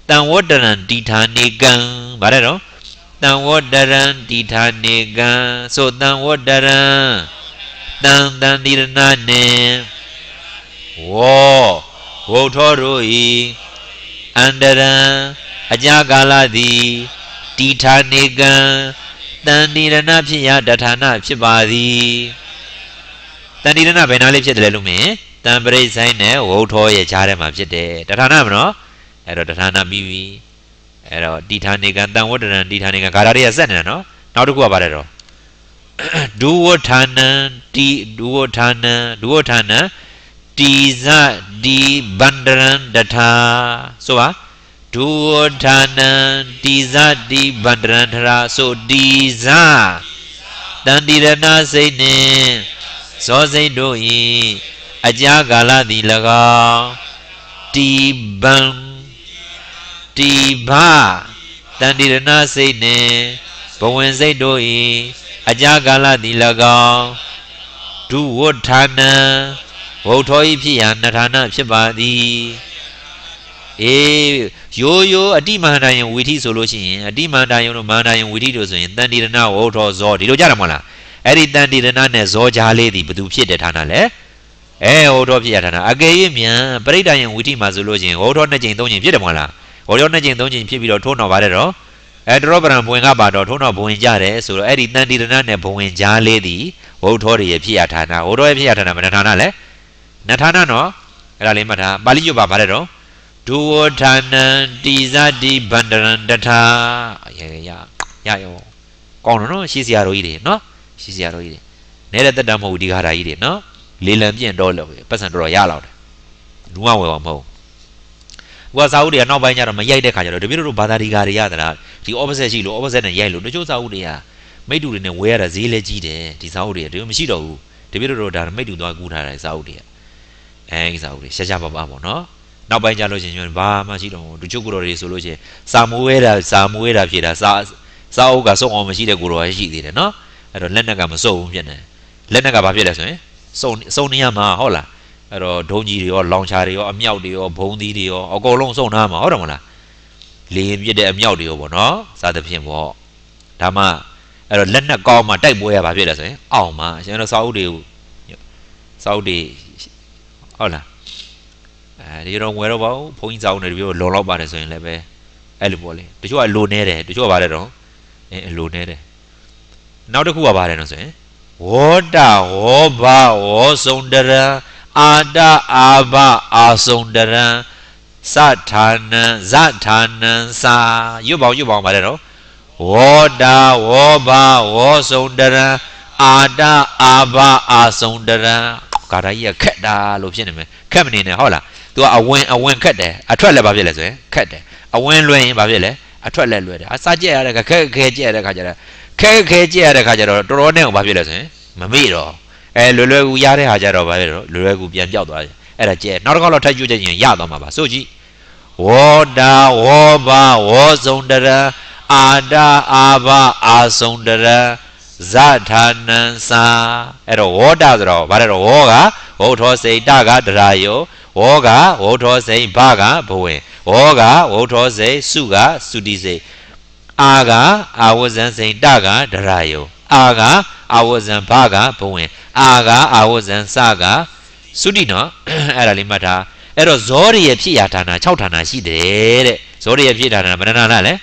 တန်ဝတ္တရံတိထာနေကံဗါတယ်နော်တန်ဝတ္တရံတိထာနေကံဆိုတန်ဝတ္တရံတန်တန်တိရဏနေဝောဝုထောတို့ဤအန္တရံအကြာကာလသည်တိထာနေကံတန်တိရဏဖြစ်ရာတဌာနဖြစ်ပါသည်တန်တိရဏဘယ်နာလေးဖြစ်တယ်လဲလို့မင်းတံပရိဆိုင်နဲ့ဝုထောရဲ့ကြားထဲမှာဖြစ်တယ်တဌာဏမနော်အဲ့တော့တဌာဏပြီးပြီအဲ့တော့တိဌာနေကံတံဝတ္တရံတိဌာနေကံဂါရတွေကဆက်နေတာနော်နောက်တစ်ခုကပါတယ်တော့ဒုဝဋ္ဌာဏံတိဒုဝဋ္ဌာဏံဒုဝဋ္ဌာဏံတိဇဒီဗန္ဒရံတထာဆိုပါဒုဝဋ္ဌာဏံတိဇဒီဗန္ဒရံထရာဆိုတိဇတန်တိရဏစိတ်နှင့်ဇောစိတ်တို့၏အကြာကာလသည်၎င်းတိဘံတိဘတန်တိရဏစိတ်နှင့်ဘဝင်စိတ်တို့၏အကြာကာလသည်၎င်းဒုဝဋ္ဌာနံဝုထောဤဖြစ်ရာနဌာနဖြစ်ပါသည်အေးရိုးရိုးအတိမဟာတယံဝီထိဆိုလို့ရှိရင်အတိမဟာတယံတို့မဟာတယံဝီထိတို့ဆိုရင်တန်တိရဏဝုထောဇောဒီလိုကြတာမဟုတ်လားအဲ့ဒီတန်တိရဏနဲ့ဇောကြားလေးသည်ဘသူဖြစ်တဲ့ဌာနလဲအဲဟောတော်ဖြစ်ရတာအကယ်၍မြန်ပရိဒယံဝီတိမှာဆိုလို့ချင်းဟောတော်နှစ်ချိန်သုံးချိန်ဖြစ်တယ်မဟုတ်လားဟောတော်နှစ်ချိန်သုံးချိန်ဖြစ်ပြီးတော့ထုံးတော်ပါတယ်တော့အဲတရောပရံဘဝင်ကပါတော့ထုံးတော်ဘဝင်ကြတယ်ဆိုတော့အဲ့ဒီတန်တိရဏနဲ့ဘဝင်ကြားလေးသည်ဝုထောတွေရဖြစ်ရဌာနဟောတော်ရဖြစ်ရဌာနမဏဌာနလဲနဌာနနော်အဲ့ဒါလေးမှတ်ထားပါဠိကျွတ်ပါပါတယ်တော့ဒုဝဌာနံတိဇတိဗန္ဒရံတထာရရရရောကောင်းတော့နော်ရှေးစရာတော်ကြီးတွေနော်ရှေးစရာတော်ကြီးတွေနဲတဲ့တက်တာမဟုတ်ဒီကားဓာကြီးတွေနော်လေလံပြင့်တော့လို့ပတ်စံတော်ရလောက်တယ်လူမဝယ်ပါမဟုတ်ဟိုကစာအုပ်တွေကနောက်ပိုင်းကျတော့မရိုက်တဲ့ခါကျတော့တပည့်တို့ဘာသာဒီကာတွေရသလားဒီ opposite ရှိလို့ opposite နဲ့ရိုက်လို့တချို့စာအုပ်တွေကမိတူတွေနဲ့ဝယ်ရတာဈေးလဲကြီးတယ်ဒီစာအုပ်တွေကတကယ်မရှိတော့ဘူးတပည့်တို့ဒါမိတူသွားကူးထားတယ်စာအုပ်တွေကအဲဒီစာအုပ်တွေရှားရှားပါပါပေါ့နော်နောက်ပိုင်းကျလို့ရှင်ဘာမှရှိတော့ဘူးတချို့ကိုယ်တော်တွေဆိုလို့ရှင်စာမွေးတာစာမွေးတာဖြစ်တာစာစာအုပ်ကစုံအောင်မရှိတဲ့ကိုယ်တော်ရရှိသေးတယ်နော်အဲ့တော့လက်နက်ကမစုံဘူးဖြစ်နေလက်နက်ကဘာဖြစ်လဲဆိုရင်စုံစုံနေရမှာဟုတ်လားအဲ့တော့ဒုံကြီးတွေရောလောင်ချာတွေရော အမြောက်တွေရောဘုံသီးတွေရောအကုန်လုံးစုံထားမှာဟုတ်တယ်မလားလေရင်ပြစ်တဲ့အမြောက်တွေရောပေါ့နော်စသဖြင့်ပေါ့ဒါမှအဲ့တော့လက်နက်ကောင်းမှတိုက်ပွဲရပါဖြစ်လဲဆိုရင် အောင်မှာရှင်တို့စာအုပ်တွေကိုစာအုပ်တွေဟုတ်လားအဲဒီတော့ငွေတော့ပေါ့ဘုန်းကြီးစာအုပ်တွေတပြိုလုံလောက်ပါတယ်ဆိုရင်လည်းပဲအဲ့လိုပေါ့လေတချို့ကလိုနေတယ်တချို့ကပါတယ်တော့အဲလိုနေတယ်နောက်တစ်ခုကပါတယ်နော်ဆိုရင်ဝောတဝောဘဝောစုံတရံအာတအာဘအာစုံတရံသထာနံဇထာနံစာရွတ်ပေါင်းရွတ်ပေါင်းပါတယ်နော်ဝောတာဝောဘဝောစုံတရံအာတအာဘအာစုံတရံကာတာကြီးကခက်တာလို့ဖြစ်နေမယ်ခက်မနေနဲ့ဟုတ်လားသူကအဝင်အဝင်ခက်တယ်အထွက်လည်းဘာဖြစ်လဲဆိုရင်ခက်တယ်အဝင်လွှဲရင်ဘာဖြစ်လဲအထွက်လည်းလွှဲတယ်အစကြက်ရတဲ့ခက်ခဲကြက်ရတဲ့ခါကျတော့ခဲခဲကြည့်ရတဲ့ခါကျတော့တော်တော်နဲ့ကိုဘာဖြစ်လဲဆိုရင်မမေ့တော့အဲလွယ်လွယ်ကူရတဲ့ဟာကျတော့ဘာဖြစ်တော့လွယ်လွယ်ကူပြန်ပြောက်သွားတယ်အဲ့ဒါကြဲနောက်တစ်ခေါက်တော့ထပ်ကြွကြရင်ရသွားမှာပါဆိုကြည့်ဝေါ်တာဝေါ်ပါဝေါ်စုံတရံအာတာအာဘအာစုံတရံဇဌာနံစာအဲ့တော့ဝေါ်တာဆိုတော့ဘာလဲတော့ဝေါ်ကဝုထောစိတ်တကတရာယောဝေါ်ကဝုထောစိတ်ဘကဘဝင်ဝေါ်ကဝုထောစိတ်စုကစုတိစိတ်အာကအာဝဇံစိန်တကဒရယုံအာကအာဝဇံဘကဘဝင်အာကအာဝဇံစကသုတိနော်အဲ့ဒါလေးမှတ်ထားအဲ့တော့ဇောရရဲ့ဖြစ်ရာဌာန6ဌာနရှိတယ်တဲ့ဇောရရဲ့ဖြစ်ဌာနဘယ်နှဌာနလဲ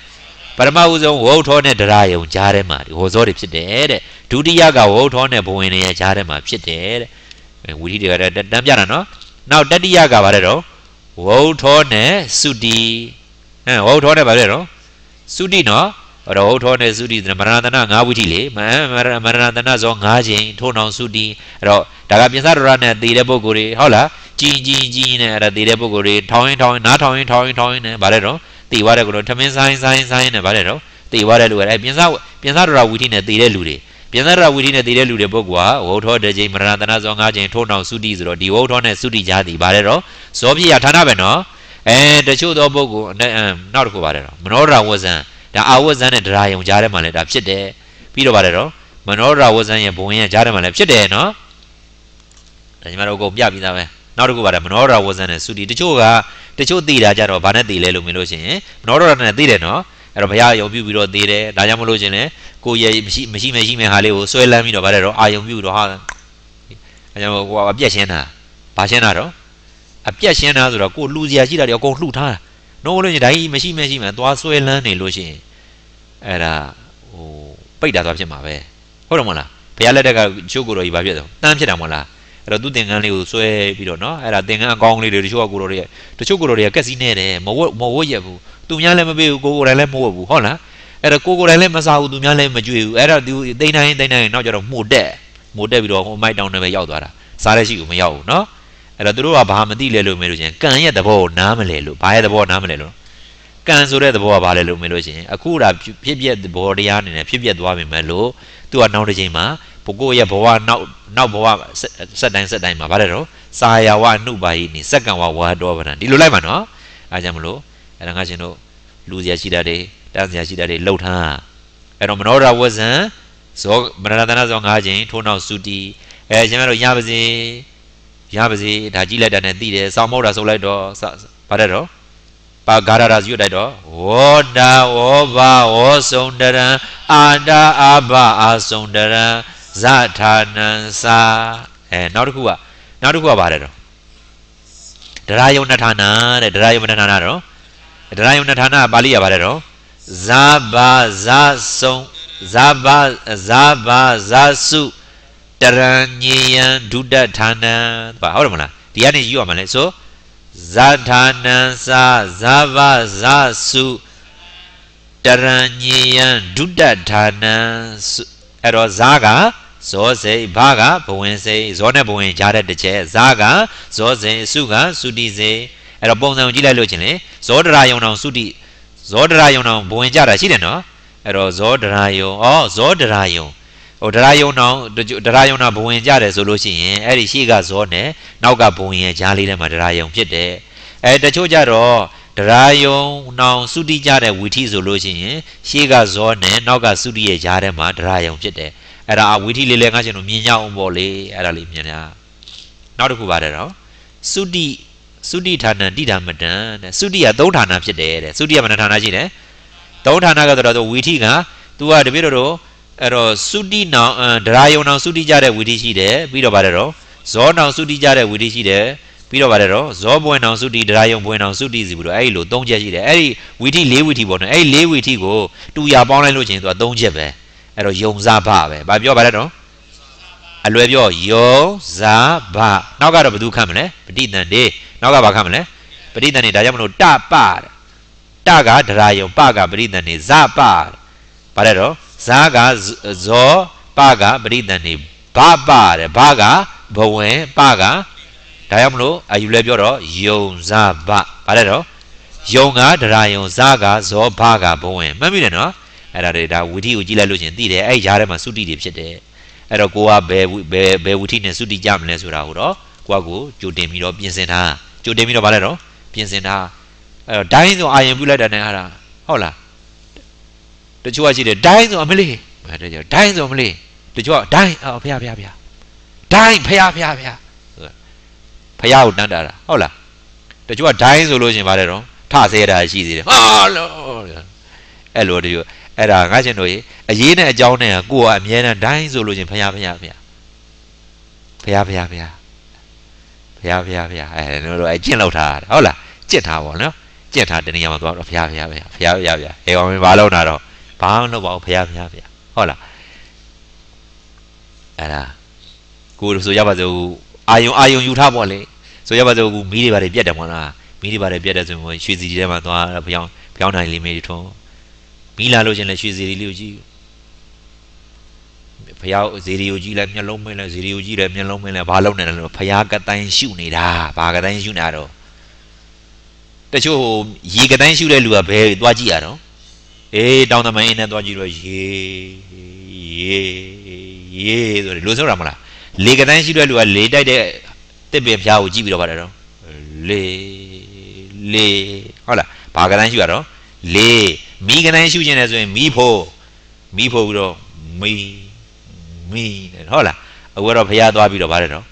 ပထမဦးဆုံးဝုထောနဲ့ဒရယုံကြားထဲမှာဟောဇောတွေဖြစ်တယ်တဲ့ဒုတိယကဝုထောနဲ့ဘဝင်တွေရဲ့ကြားထဲမှာဖြစ်တယ်တဲ့ဝီဒီတွေကတန်းပြတာနော် နောက်တတိယကဘာလဲတော့ဝုထောနဲ့သုတိဟမ်ဝုထောနဲ့ဘာလဲတော့သုတိနောရောဟုတ်ထောနဲ့သုတိမရဏတနာ၅ဝိထိလေမမရဏတနာဆို၅ချိန်ထို့နောင်သုတိအဲ့တော့ဒါကပြင်စရရနဲ့တည်တဲ့ပုဂ္ဂိုလ်တွေဟုတ်လားကြည်ကြည်ကြည်နဲ့အဲ့ဒါတည်တဲ့ပုဂ္ဂိုလ်တွေထောင်းရင်ထောင်းရင်နားထောင်းရင်ထောင်းရင်ထောင်းရင်နဲ့ဗါတယ်တော့တည်သွားတဲ့ကုလို့ထမင်းဆိုင်ဆိုင်ဆိုင်နဲ့ဗါတယ်တော့တည်သွားတဲ့လူကအဲ့ပြင်စပြင်စရဝိထိနဲ့တည်တဲ့လူတွေပြင်စရဝိထိနဲ့တည်တဲ့လူတွေပုဂ္ဂိုလ်ဟာဝုထောတစ်ချိန်မရဏတနာဆို၅ချိန်ထို့နောင်သုတိဆိုတော့ဒီဝုထောနဲ့သုတိကြားတည်ဗါတယ်တော့ဇောပြိယဌာနပဲနော်အဲတချို့သောပုဂ္ဂိုလ်နောက်တစ်ခုပါတယ်တော့မနောဒရာဝဇံဒါအာဝဇံနဲ့ဒရာယုံကြားထဲမှာလည်းဒါဖြစ်တယ်ပြီးတော့ပါတယ်တော့မနောဒရာဝဇံရဲ့ဘုံရဲ့ကြားထဲမှာလည်းဖြစ်တယ်နော်ဒါညီမတို့ကိုပြပြီးသားပဲနောက်တစ်ခုပါတယ်မနောဒရာဝဇံနဲ့သုတိတချို့ကတချို့သိတာကြတော့ဘာနဲ့သိလဲလို့မြင်လို့ရှိရင်မနောဒရာနဲ့သိတယ်နော်အဲ့တော့ဘုရားယုံပြုပြီးတော့သိတယ်ဒါကြောင့်မလို့ရှင်လေကိုရဲ့မရှိမရှိမရှိမဲ့ဟာလေးကိုဆွဲလန်းပြီးတော့ဗါတယ်တော့အာယုံပြုတော့ဟာအဲကြောင့်ကိုကပြက်ရှင်းတာဗာရှင်းတာတော့အပြက်ရှင်းတာဆိုတော့ကိုလှူစရာရှိတာတွေအကုန်လှူထားတာနှုတ်လို့ရင်ဒါကြီးမရှိမရှိမှသွားဆွဲလန်းနေလို့ရှိရင်အဲ့ဒါဟိုပိတ်တာသွားဖြစ်မှာပဲဟုတ်တယ်မဟုတ်လားဘုရားလက်ထက်ကချိုးကိုတော်ကြီးဘာဖြစ်တော့တန်းဖြစ်တာမဟုတ်လားအဲ့တော့သူ့သင်္ကန်းလေးကိုဆွဲပြီးတော့နော်အဲ့ဒါသင်္ကန်းအကောင်းလေးတွေတချို့ကကိုတော်တွေတချို့ကိုတော်တွေကကက်စီနေတယ်မဝတ်မဝတ်ရဘူးသူများလည်းမပေးဘူးကိုကိုယ်တိုင်လည်းမဝတ်ဘူးဟုတ်လားအဲ့တော့ကိုကိုယ်တိုင်လည်းမစားဘူးသူများလည်းမကြွေဘူးအဲ့တော့သူတိန်တိုင်းတိန်တိုင်းနောက်ကျတော့မှုတ်တက်မှုတ်တက်ပြီးတော့ဟိုမိုက်တောင်တွေပဲရောက်သွားတာစားလည်းရှိဘူးမရောက်ဘူးနော်အဲ့တော့သူတို့ကဘာမသိလဲလို့မေးလို့ရှင်ကံရဲ့သဘောကိုနားမလဲလို့ဘာရဲ့သဘောနားမလဲလို့ကံဆိုတဲ့သဘောကဘာလဲလို့မေးလို့ရှင်အခုဒါဖြစ်ပြက်သဘောတရားအနေနဲ့ဖြစ်ပြက်သွားပြီမဲ့လို့သူကနောက်တစ်ချိန်မှာပုဂ္ဂိုလ်ရဲ့ဘဝနောက်နောက်ဘဝဆက်တိုင်းဆက်တိုင်းမှာဗါတယ်တော့စာယာဝနှုပါယိနိစက္ကံဝဝဟတောဗရံဒီလိုလိုက်မှာနော်အားကြောင့်မလို့အဲ့ဒါငါရှင်တို့လူစရာရှိတာတွေတန်းစရာရှိတာတွေလှုပ်ထားအဲ့တော့မနောဒဝဇံဇောမရဏတနာဇော၅ချိန်ထိုးနောက်စုတီအဲရှင်မတို့ရပါစေရပါစေဒါကြည့်လိုက်တာနဲ့သိတယ်ဆောင်းမောတာဆိုလိုက်တော့ဗါတတ်တော့ပါဂါရရာဇွတ်တိုက်တော့ဝောတာဝောဘဝောစုံတရံအာတာအာဘအာစုံတရံဇထာနံစာအဲနောက်တစ်ခုကနောက်တစ်ခုကဗါတယ်တော့ဒရာယုံနထာနာတဲ့ဒရာယုံနထာနာတော့ဒရာယုံနထာနာပါဠိရပါတယ်တော့ဇာဘာဇာစုံဇာဘာဇာဘာဇာစုတရံညေယံဒုတဌာနံပါဟုတ်တယ်မလားဒီကနေယူရမှာလဲဆိုဇာဌာနံစာဇာဗဇာစုတရံညေယံဒုတဌာနံအဲ့တော့ဇာကဇောစိဘကဘဝင်စိဇောနဲ့ဘဝင်ကြားတဲ့တစ်ချက်ဇာကဇောစိစုကစုတိစိအဲ့တော့ပုံစံကိုကြည့်လိုက်လို့ချင်းလေဇောဒရာယုံတော်စုတိဇောဒရာယုံတော်ဘဝင်ကြတာရှိတယ်နော်အဲ့တော့ဇောဒရာယုံဩဇောဒရာယုံဟိုဒရာယုံနောင်ဒရာယုံနာဘဝင်ကြတယ်ဆိုလို့ရှိရင်အဲ့ဒီရှေ့ကဇောနဲ့နောက်ကဘဝင်ရဲ့ဂျားလေးထဲမှာဒရာယုံဖြစ်တယ်အဲတချို့ကြတော့ဒရာယုံနောင်သုတိကြတဲ့ဝီထိဆိုလို့ရှိရင်ရှေ့ကဇောနဲ့နောက်ကသုတိရဲ့ဂျားထဲမှာဒရာယုံဖြစ်တယ်အဲ့ဒါဝီထိလေးလေးငါရှင်တို့မြင်ကြအောင်ပေါ့လေအဲ့ဒါလေးမြင်ရနောက်တစ်ခုပါတယ်တော့သုတိသုတိဌာဏတိဓမ္မတံတဲ့သုတိကသုံးဌာဏဖြစ်တယ်တဲ့သုတိကဘယ်နှဌာဏရှိလဲသုံးဌာဏကဆိုတော့ဝီထိက तू ကတပည့်တော်တို့အဲ့တော့သုတိနောင်ဒရာယုံနောင်သုတိကြတဲ့ဝီတိရှိတယ်ပြီးတော့ဗါတယ်တော့ဇောနောင်သုတိကြတဲ့ဝီတိရှိတယ်ပြီးတော့ဗါတယ်တော့ဇောပွင့်နောင်သုတိဒရာယုံပွင့်နောင်သုတိစီပြီးတော့အဲ့ဒီလို၃ချက်ရှိတယ်အဲ့ဒီဝီတိ၄ဝီတိပေါ့နော်အဲ့ဒီ၄ဝီတိကိုတူရပေါင်းလိုက်လို့ချင်းသူက၃ချက်ပဲအဲ့တော့ယုံစားဘပဲဗာပြောဗါတယ်တော့အလွယ်ပြောယောဇာဘနောက်ကတော့ဘယ်သူခံမလဲပဋိသင်္ဍေနောက်ကဘာခံမလဲပဋိသင်္ဍေဒါကြောင့်မလို့တပတကဒရာယုံပကပဋိသင်္ဍေဇပဗါတယ်တော့ဇာကဇောပကပရိသန်နေဘပတဲ့ဘကဘဝင်ပကဒါကြောင့်မလို့အယူလဲပြောတော့ယုံဇာဘဗါလဲတော့ယုံကဒရာယုံဇာကဇောဘကဘဝင်မှတ်မိတယ်နော်အဲ့ဒါတွေဒါဝီထိကိုကြည့်လိုက်လို့ရှင်သိတယ်အဲ့ရားထဲမှာသုတိတွေဖြစ်တယ်အဲ့တော့ကိုကဘယ်ဘယ်ဘယ်ဝီထိနဲ့သုတိကြမလဲဆိုတာကိုတော့ကိုကကိုကြိုတင်ပြီးတော့ပြင်ဆင်ထားကြိုတင်ပြီးတော့ဗါလဲတော့ပြင်ဆင်ထားအဲ့တော့ဒိုင်းဆိုအာယံပြုလိုက်တာနဲ့ဟာဟုတ်လားတချို့ကရှိတယ်ဒိုင်းဆိုအမလေးဘာတဲ့ကြောင့်ဒိုင်းဆိုအမလေးတချို့ကဒိုင်းအော်ဖះဖះဖះဒိုင်းဖះဖះဖះဖះကိုတန်းတာတာဟုတ်လားတချို့ကဒိုင်းဆိုလို့ရှင်ပါတယ်တော့ထဆဲတာရှိသေးတယ်ဟာလို့အဲ့လိုတချို့အဲ့ဒါငါရှင်တို့ရေအရေးနဲ့အကြောင်းနဲ့ကိုကအမြဲတမ်းဒိုင်းဆိုလို့ရှင်ဖះဖះဖះဖះဖះဖះဘုရားဘုရားဘုရားအဲတို့တို့အဲကျင့်လောက်ထားဟုတ်လားကျင့်ထားပါဘောနော်ကျင့်ထားတနည်းမှာသွားတော့ဘုရားဘုရားဘုရားဘုရားဘုရားဘုရားဟေအောင်မင်းမလုံးတာတော့ဘာမှမလုပ်ပါဘူးဖရာဖရာဖရာဟုတ်လားအဲ့ဒါကိုဆိုရပါစို့အာယုံအာယုံယူထားပေါ့လေဆိုရပါစို့ကူမီးတွေပါတယ်ပြက်တယ်မဟုတ်လားမီးတွေပါတယ်ပြက်တယ်ဆိုရင်ရွှေစီတွေထဲမှာသွားဘယောင်းဘယောင်းနိုင်လေးမေးတွေထုံးမီးလာလို့ချင်းလဲရွှေစီတွေလေးကိုကြည့်ဖယားဇေရီကိုကြည့်လိုက်မျက်လုံးမင်းလဲဇေရီကိုကြည့်တယ်မျက်လုံးမင်းလဲဘာလုံးနေလဲလို့ဖယားကတိုင်းရှုနေတာဘာကတိုင်းရှုနေတာတော့တချို့ရေကတိုင်းရှုတဲ့လူကဘယ်သွားကြည့်ရတော့အေးတောင်းတမန်အင်းနဲ့သွားကြည့်တော့ရေရေရေဆိုတယ်လို့ဆိုတာမလားလေကတန်းရှိတဲ့လူကလေတိုက်တဲ့တစ်ပင်ဖျားကိုကြည့်ပြီးတော့ပါတယ်တော့လေလေဟုတ်လားဘာကတန်းရှိရတော့လေမိကတန်းရှိခြင်းလဲဆိုရင်မိဖို့မိဖို့ပြီးတော့မိမိတယ်ဟုတ်လားအခုကတော့ဖျားသွားပြီးတော့ပါတယ်တော့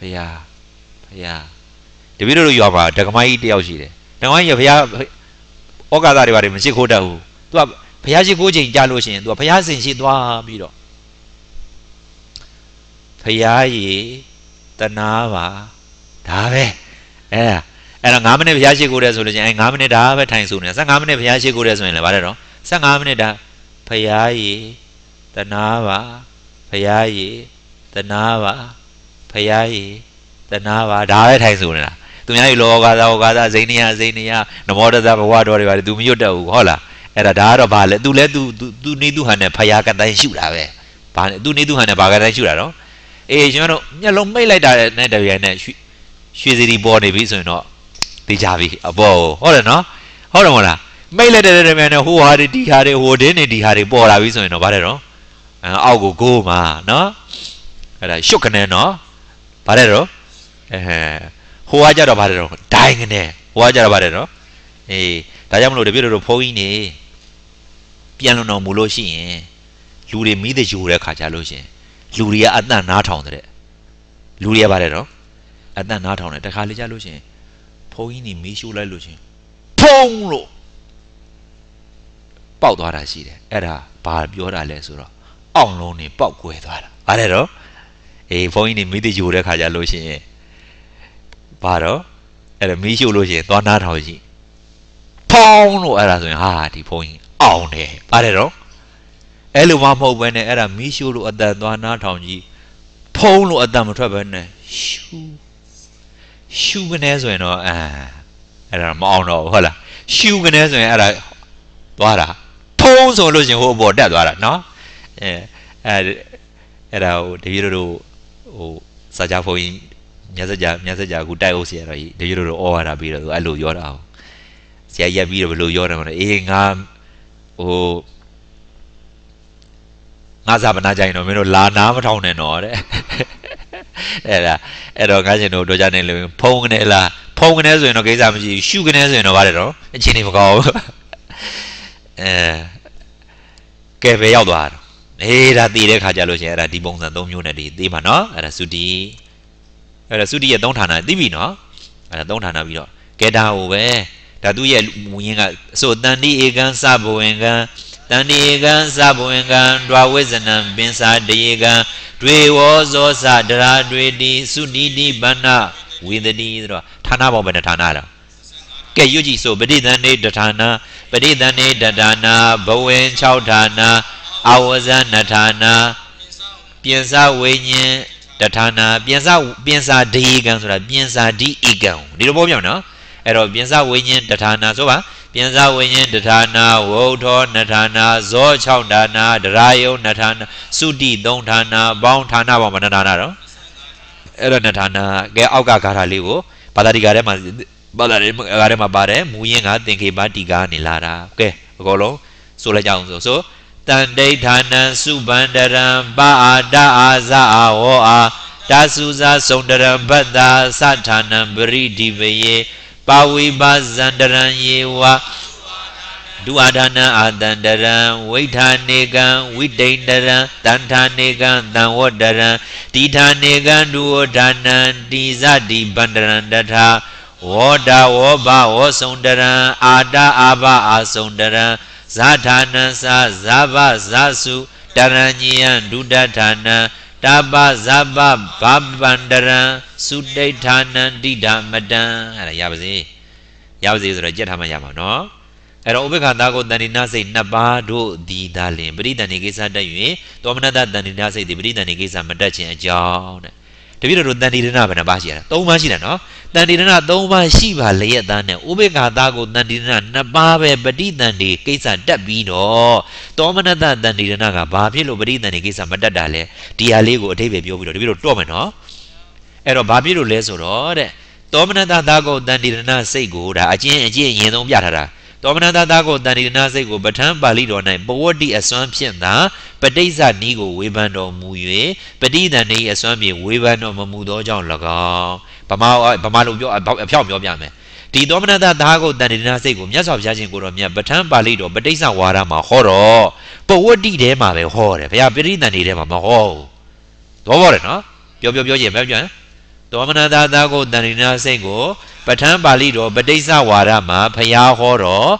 ဖျားဖျားတပည့်တို့ရွာမှာဒကမကြီးတယောက်ရှိတယ်ဒကမကြီးကဖျားဩကာသတွေပါတယ်မစစ်ခိုးတတ်ဘူး။ तू ကဘုရားရှိခိုးချိန်ကြလို့ရှိရင် तू ကဘုရားစင်ရှိသွားပြီးတော့ဘုရားရေတနာပါဒါပဲအဲအဲ့တော့9မိနစ်ဘုရားရှိခိုးတယ်ဆိုလို့ချင်းအဲ9မိနစ်ဒါပဲထိုင်ဆိုနေတာ15မိနစ်ဘုရားရှိခိုးတယ်ဆိုရင်လည်းဗါတယ်တော့15မိနစ်ဒါဘုရားရေတနာပါဘုရားရေတနာပါဘုရားရေတနာပါဒါပဲထိုင်ဆိုနေတာသူများရေလောကသာဟောကသာဇိနိယဇိနိယနမောတသဘဝတော်တွေပါလေသူမရွတ်တတ်ဘူးဟုတ်လားအဲ့ဒါဒါကတော့ဘာလဲသူလဲသူသူနေသူဟန်နဲ့ဖယားကတိုင်းရှုတာပဲဘာသူနေသူဟန်နဲ့ဘာကတိုင်းရှုတာတော့အေးကျွန်တော်တို့မျက်လုံးမိတ်လိုက်တာနဲ့တရိုင်နဲ့ရွှေရွှေစီတီပေါ်နေပြီဆိုရင်တော့သိကြပြီအပေါ်ဟုတ်တယ်နော်ဟုတ်တယ်မဟုတ်လားမိတ်လိုက်တဲ့တရိုင်နဲ့ဟိုဟာတွေဒီဟာတွေဟိုတင်းတွေဒီဟာတွေပေါ်လာပြီဆိုရင်တော့ဘာလဲတော့အောက်ကိုကိုးမှာနော်အဲ့ဒါရှုပ်ကနေနော်ဘာလဲတော့အဲဟိုကကြတော့ဘာလဲတော့ဒိုင်းကနေဟိုကကြတော့ဘာလဲတော့အေးဒါကြောင့်မလို့တပြည့်တို့ဘုန်းကြီးနေပြန်လွန်တော်မူလို့ရှိရင်လူတွေမိတဲ့ယူတဲ့ခါကြလို့ရှိရင်လူတွေကအတန်နားထောင်တဲ့လူတွေကပါတယ်နော်အတန်နားထောင်တယ်တခါလေကြလို့ရှိရင်ဘုန်းကြီးနေမီးရှို့လိုက်လို့ရှိရင်ဖုံးလို့ပေါက်သွားတာရှိတယ်အဲ့ဒါဘာပြောတာလဲဆိုတော့အောင်လုံးနေပေါက်ကွဲသွားတာပါတယ်နော်အေးဘုန်းကြီးနေမိတဲ့ယူတဲ့ခါကြလို့ရှိရင်ဘာတော့အဲ့ဒါမီးရှို့လို့ရှိရင်သွားနားထောင်ကြည့်ဖုံးလို့အဲ့ဒါဆိုရင်ဟာဒီဘုန်းကြီးအောင်တယ်ပါတယ်တော့အဲ့လိုမှမဟုတ်ဘဲနဲ့အဲ့ဒါမီးရှို့လို့အတန်သွားနားထောင်ကြီးဖုံးလို့အတန်မထွက်ဘဲနဲ့ရှူရှူကနေဆိုရင်တော့အာအဲ့ဒါမအောင်တော့ဘူးဟုတ်လားရှူကနေဆိုရင်အဲ့ဒါသွားတာဖုံးဆိုလို့ရှင်ဟိုအပေါ်တက်သွားတာနော်အဲအဲ့အဲ့ဒါဟိုတပည့်တို့ဟိုစာကြဖုံးကြီးညစကြညစကြကူတိုက်အောင်ဆရာတော်ကြီးတပည့်တို့ဩဝါဒပေးတော့သူအဲ့လိုပြောတာအောင်ဆရာရက်ပြီးတော့ဘယ်လိုပြောတယ်မလဲအေးငါဟိုငါစာမနာကြရင်တော့မင်းတို့လာနာမထောင်နဲ့တော့တဲ့အဲ့ဒါအဲ့တော့ငါရှင်တို့တို့ကြနေလို့ဖုံးကနေလားဖုံးကနေဆိုရင်တော့ကိစ္စမရှိဘူးရှုကနေဆိုရင်တော့ဗါတယ်တော့အချင်းနေမကောင်းဘူးအဲကဲပဲရောက်သွားတော့အေးဒါတည်တဲ့ခါကြလို့ရှိရင်အဲ့ဒါဒီပုံစံ၃မျိုးနဲ့ဒီသေးမှာနော်အဲ့ဒါသုတီအဲ့ဒါသုတီရဲ့၃ဌာနသိပြီနော်အဲ့ဒါ၃ဌာနပြီးတော့ကဲဒါဟိုပဲဒါသူရဲ့မူရင်းကဆိုတန်တိဧကံစဘဝင်ကံတန်တိဧကံစဘဝင်ကံဒွာဝိဇနံပင်စာတေကံတွေဝောဇောစဒရာတွေတိသုတိတိဗန္နဝေဒတိဆိုတော့ဌာနပေါင်းပဲဌာနလားကဲရွကြည့်ဆိုပရိသန္နေတဌာနာပရိသန္နေတဌာနာဘဝင်6ဌာနာအဝဇဏဌာနာပြင်စဝိညာဉ်တဌာနာပြင်စပြင်စဒေကံဆိုတာပြင်စဒီဧကံဒီလိုပေါ်ပြောင်းနော်အဲ့တော့ပြင်စဝိညာဉ်တဌာနာဆိုပါပြင်စဝိညာဉ်တဌာနာဝုထောနဌာနာဇော6ဌာနာဒရာယုံနဌာနာသုတိ3ဌာနာဘောင်းဌာနာဘောင်းမနဌာနာတော့အဲ့တော့နဌာနာကဲအောက်ကဂါထာလေးကိုဘာသာတိကာထဲမှာဘာသာတိကာထဲမှာပါတယ်မူရင်းကသင်္ခေပတိကာနေလာတာကဲအကုန်လုံးဆိုလိုက်ကြအောင်ဆိုဆိုတန်ဒိဋ္ဌာနံစုဗန္ဒရံပါအာတအာဇာအာဟောအာတာစုဇာစုံတရံဘတ္တာသဌာနံပရိဒီဝေပါဝိပါဇန္တရံယေဝဒုအာဒနာအာတန္တရံဝိဌာနေကံဝိတိန်တရံတန်ဌာနေကံတန်ဝတ္တရံတိဌာနေကံဒုဝဌာနံတိဇတိဗန္တရံတထာဝောတာဝောဘဝောစုံတရံအာတာအာဘအာစုံတရံဇာဌာနံသာဇာဘဇာစုတရံညံဒုတဌာနံတာပဇပဘပန္တရံစုတိဋ္ဌာနံတိဓမတံအဲ့ဒါရပါစေရပါစေဆိုတော့ကြက်ထားမှရမှာနော်အဲ့တော့ဥပ္ပခတာကိုတဏိနာစိတ်နှစ်ပါးတို့ဒီသာလင်ပရိဒဏိကိစ္စတက်၍သောမနတတဏိနာစိတ်ဒီပရိဒဏိကိစ္စမတက်ခြင်းအကြောင်းတဲ့တပည့်တော်တို့တန်တိရဏဘယ်နှပါးရှိရလဲ၃ပါးရှိတယ်နော်တန်တိရဏ၃ပါးရှိပါလျက်သားနဲ့ဥပေက္ခသားကိုတန်တိရဏ၂ပါးပဲပဋိသင်္ဍေကိစ္စတက်ပြီးတော့သောမနတတန်တိရဏကဘာဖြစ်လို့ပဋိသင်္ဍေကိစ္စမတက်တာလဲဒီဟာလေးကိုအထိပ္ပယ်ပြောပြီးတော့တပည့်တော်တော့မယ်နော်အဲ့တော့ဘာဖြစ်လို့လဲဆိုတော့တဲ့သောမနတသားကိုတန်တိရဏစိတ်ကိုဒါအချင်းအချင်းရင်ဆုံးပြထားတာသောမနတသားကိုတန်ဒီနာစိတ်ကိုပဋ္ဌာန်းပါဠိတော်၌ပဝတ္တိအစွမ်းဖြင့်သာပဋိစ္စနီးကိုဝေဖန်တော်မူ၍ပဋိသန္ဓေအစွမ်းဖြင့်ဝေဖန်တော်မမူသောကြောင့်၎င်းဗမာဗမာလိုပြောအဖြောင့်ပြောပြမယ်ဒီသောမနတသားကိုတန်တေနာစိတ်ကိုမြတ်စွာဘုရားရှင်ကိုတော်မြတ်ပဋ္ဌာန်းပါဠိတော်ပဋိစ္စဝါဒမှာဟောတော့ပဝတ္တိထဲမှာပဲဟောတယ်ဘုရားပရိသန္တိထဲမှာမဟောဘူးသဘောပေါက်တယ်နော်ပြောပြောပြောကြည့်မယ်ပြန်ဒေါမနတာသာကိုတဏိနာစိတ်ကိုပဋ္ဌာန်းပါဠိတော်ပဋိစ္စဝါဒမှာဖျားဟောတော်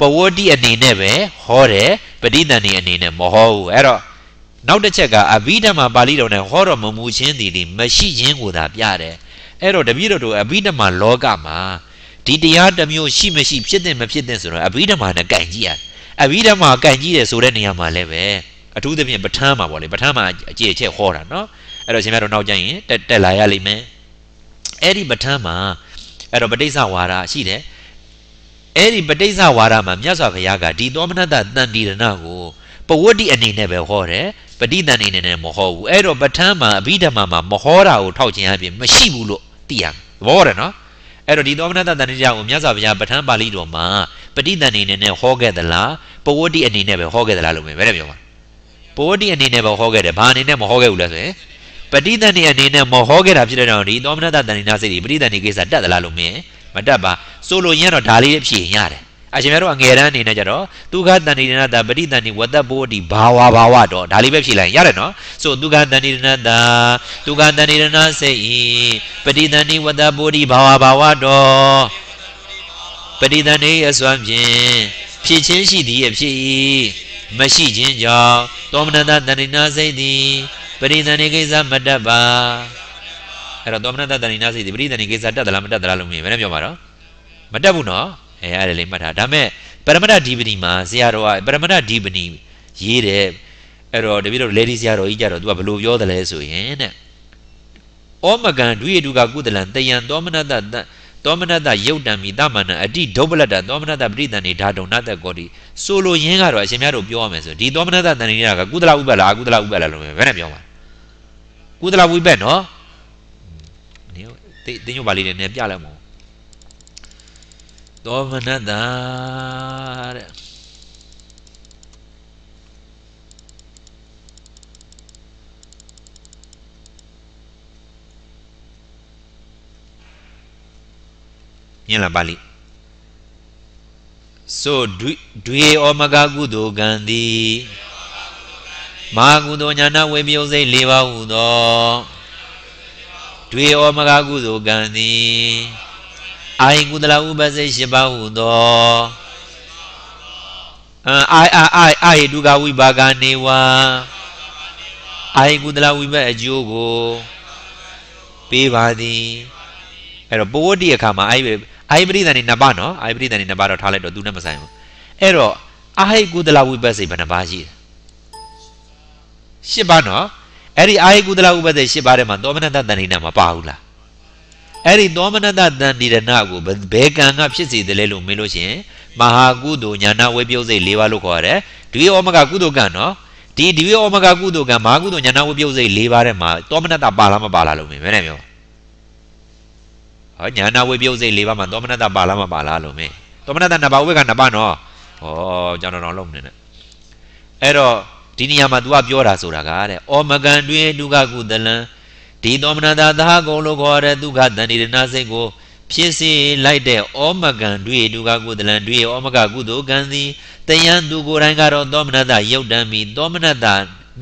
ပဝတ္တိအနေနဲ့ပဲဟောတယ်ပဋိသန္ဓေအနေနဲ့မဟောဘူးအဲ့တော့နောက်တစ်ချက်ကအဘိဓမ္မာပါဠိတော်နဲ့ဟောတော်မမူခြင်းသည်သည်မရှိခြင်းကိုသာပြတယ်အဲ့တော့တပည့်တော်တို့အဘိဓမ္မာလောကမှာဒီတရားတစ်မျိုးရှိမရှိဖြစ်တဲ့မဖြစ်တဲ့ဆိုတော့အဘိဓမ္မာနဲ့ကန်ကြည့်ရတယ်အဘိဓမ္မာကန်ကြည့်တယ်ဆိုတဲ့နေရာမှာလည်းပဲအထူးသဖြင့်ပဋ္ဌာန်းမှာပေါ့လေပဋ္ဌာန်းမှာအခြေချက်ဟောတာနော်အဲ့တော့ရှင်များတို့နောက်ကျရင်တက်တက်လာရလိမ့်မယ်အဲ့ဒီပဋ္ဌာန်းမှာအဲ့တော့ပဋိစ္စဝါဒရှိတယ်အဲ့ဒီပဋိစ္စဝါဒမှာမြတ်စွာဘုရားကဒီသောမနတ္တတန်တိရဏကိုပဝတ္တိအနေနဲ့ပဲဟောတယ်ပဋိသန္ဓေအနေနဲ့မဟောဘူးအဲ့တော့ပဋ္ဌာန်းမှာအဘိဓမ္မာမှာမဟောတာကိုထောက်ခြင်းအပြင်မရှိဘူးလို့သိရမယ်သဘောရတယ်နော်အဲ့တော့ဒီသောမနတ္တတန်တိရကိုမြတ်စွာဘုရားပဋ္ဌာန်းပါဠိတော်မှာပဋိသန္ဓေအနေနဲ့ဟောခဲ့သလားပဝတ္တိအနေနဲ့ပဲဟောခဲ့သလားလို့ပဲပြောပါပဝတ္တိအနေနဲ့ပဲဟောခဲ့တယ်ဘာအနေနဲ့မဟောခဲ့ဘူးလဲဆိုရင်ပဋိသန္ဓေအနေနဲ့မဟောခဲ့တာဖြစ်တဲ့ကြောင့်ဒီသောမနတတဏိနာစိတ်ဒီပဋိသန္ဓေကိစ္စတက်သလားလို့မင်းမတက်ပါဆိုလိုရင်တော့ဒါလေးဖြစ်ရင်ရတယ်အရှင်မြတ်တို့အငယ်တန်းအနေနဲ့ကြတော့ဒုက္ခတဏိဒနာတပဋိသန္ဓေဝတ္တဘောတိဘာဝဘာဝတော့ဒါလေးပဲဖြေလိုက်ရတယ်နော်ဆိုဒုက္ခတဏိဒနာတဒုက္ခတဏိဒနာစေဤပဋိသန္ဓေဝတ္တဘောတိဘာဝဘာဝတော့ပဋိသန္ဓေအစွမ်းဖြင့်ဖြစ်ချင်းရှိသည်အဖြစ်ဤမရှိခြင်းကြောင့်သောမနတတဏိနာစိတ်သည်ပရိသန္ဓေကိစ္စမတတ်ပါအဲ့တော့သောမနတတဏိနာစိတ်ဒီပရိသန္ဓေကိစ္စတတ်သလားမတတ်သလားလို့မြင်ဘယ်နဲ့ပြောပါတော့မတတ်ဘူးနော်အဲအဲ့ဒါလေးမှတ်ထားဒါမဲ့ပရမတ္ထဒီပဏီမှာဆရာတော်ကပရမတ္ထဒီပဏီရေးတယ်အဲ့တော့တပည့်တော်လေဒီဆရာတော်ကြီးကြတော့ तू ကဘလို့ပြောတယ်လဲဆိုရင်တဲ့ဩမကံဒွိယတုကကုသလံတယံသောမနတသောမနတယုတ်တံမိတမနအတိဒုပလတသောမနတပရိသန္တိဓာတုံနတကောတိဆိုလိုရင်းကတော့အရှင်မြတ်တို့ပြောရမယ်ဆိုဒီသောမနတတန်နေတာကကုသလဥပ္ပလာကုသလဥပ္ပလာလို့ပဲဘယ်နဲ့ပြောမှာကုသလဝိဘက်နော်နင်တင်းညိုပါလေးနဲ့နည်းပြလိုက်မအောင်သောမနတ္တာတဲ့မြင်လားပါဠိဆိုဒွေဩမကကုသိုလ်ကံသည်မဟာကုသိုလ်ညာနာဝိပယုစိတ်၄ပါးဟုသောတွေဩမကကုသိုလ်ကံသည်အာယကုသလဥပစိတ်၈ပါးဟုသောအာအာအာအာယတုကဝိပါကနေဝါအာယကုသလဝိပအကျိုးကိုပေးပါသည်အဲ့တော့ပဝတ္တိအခါမှာအာယအာယပရိသန်နေနှစ်ပါးနော်အာယပရိသန်နေနှစ်ပါးတော့ထားလိုက်တော့သူနဲ့မဆိုင်ဘူးအဲ့တော့အာဟိကုသလဝိပစိတ်ဘယ်နှပါးရှိလဲ၈ပါးနော်အဲ့ဒီအာယကုသလဥပဒေ၈ပါးထဲမှာသောမနတ္တတဏိနာမပါဘူးလားအဲ့ဒီသောမနတ္တတဏိရဏကိုဘယ်ကံကဖြစ်စေတယ်လဲလို့မေးလို့ရှိရင်မဟာကုသိုလ်ညာနာဝေပြုတ်စိတ်၄ပါးလို့ခေါ်ရတယ်ဒွေဩမကကုသိုလ်ကံနော်ဒီဒွေဩမကကုသိုလ်ကံမဟာကုသိုလ်ညာနာဝေပြုတ်စိတ်၄ပါးထဲမှာသောမနတ္တပါလားမပါလားလို့မေးမယ်နဲ့ပြောဟောညာနာဝေပြုတ်စိတ်၄ပါးမှာသောမနတ္တပါလားမပါလားလို့မေးသောမနတ္တနှစ်ပါးဝိကနှစ်ပါးနော်ဟောကျွန်တော်တော့လုံးနေနဲ့အဲ့တော့ဒီနေရာမှာ तू ကပြောတာဆိုတာကတဲ့အောမကံတွင်ဒုက္ခကုသလံဒီသောမနတာသဟကုံလို့ခေါ်တဲ့ဒုက္ခတဏိရဏစိတ်ကို ဖြစ်စေလိုက်တဲ့အောမကံတွေဒုက္ခကုသလံတွေအောမကကုသိုလ်ကံစီတယံသူကိုယ်တိုင်ကတော့သောမနတယုတ်တံမီသောမနတ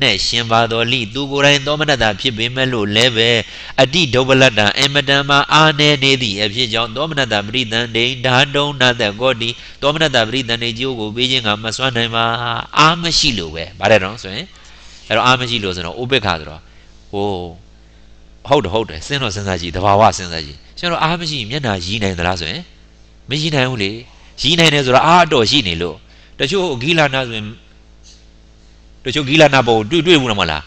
နဲ့ရှင်ပါတော်လိသူကိုယ်တိုင်သောမနတ္တာဖြစ်ပေမဲ့လို့လည်းပဲအတိဒုဗလတ္တအမတံမှာအာနေနေသည့်အဖြစ်ကြောင့်သောမနတ္တာပရိသန္တိဓာတုံနာတကောတိသောမနတ္တာပရိသန္တိကျိုးကိုပေးခြင်းကမစွမ်းနိုင်ပါအာမရှိလို့ပဲဗါတယ်နော်ဆိုရင်အဲ့တော့အာမရှိလို့ဆိုတော့ဥပိ္ပခါဆိုတော့ဟိုဟုတ်တယ်ဟုတ်တယ်စဉ်းတော့စဉ်းစားကြည့်တဘာဝစဉ်းစားကြည့်ရှင်တော့အာမရှိမျက်နှာရီးနိုင်သလားဆိုရင်မရီးနိုင်ဘူးလေရီးနိုင်တယ်ဆိုတော့အာအတော်ရှိနေလို့တချို့ဂီလာနာဆိုရင်တချို့ဂီလာနာပေါ်တွေ့တွေ့ဘူးလားမလား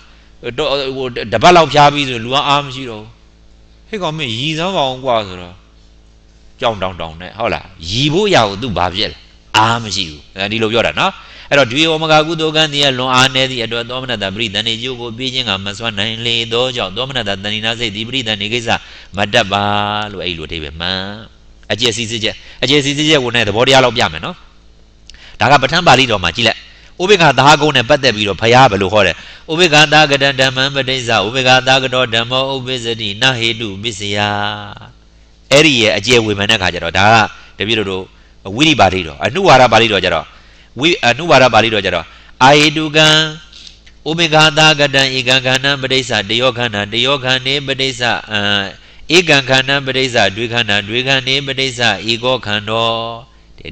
တော့ဟိုတပတ်လောက်ဖြားပြီးဆိုလူကအားမရှိတော့ဟဲ့ကောင်မင်းရီစမ်းပါအောင်ကွာဆိုတော့ကြောင်တောင်တောင်နဲ့ဟုတ်လားရီဖို့ရအောင်သူဘာပြက်လဲအားမရှိဘူးဒီလိုပြောတာနော်အဲ့တော့ဒွေဩမဂကုသိုလ်ကံတည်းလွန်အားနေသည့်အတွက်သောမနတပရိသဏေကျိုးကိုပြီးခြင်းကမစွမ်းနိုင်လေသောကြောင့်သောမနတတဏိနာစိတ်ဒီပရိသဏေကိစ္စမတက်ပါလို့အဲ့လိုအဓိပ္ပာယ်မှန်အကျေစီစစ်ချက်အကျေစီစစ်ချက်ကိုနဲ့သဘောတရားလောက်ပြမယ်နော်ဒါကပဋ္ဌာန်းပါဠိတော်မှာကြည့်လိုက်ဥပိ္ပခသာကုံနဲ့ပတ်သက်ပြီးတော့ဘုရားဘယ်လိုဟောတယ်ဥပိ္ပခသာကတံဓမ္မံပဋိစ္စဥပိ္ပခသာကတောဓမ္မောဥပိ္ပစတိနဟေတုပစ္စယအဲ့ဒီရဲ့အကျေဝေမှန်တဲ့ခါကျတော့ဒါကတပည့်တို့ဝိရိပါဠိတော်အနုဝါဒပါဠိတော်ကျတော့ဝိအနုဝါဒပါဠိတော်ကျတော့အာဟေတုကံဥပိ္ပခသာကတံဧကံခန္ဓံပဋိစ္စတယောခန္ဓာတယောခန္ဓေပဋိစ္စဧကံခန္ဓာပဋိစ္စဒွေခန္ဓာဒွေခန္ဓေပဋိစ္စဧကောခန္ဓော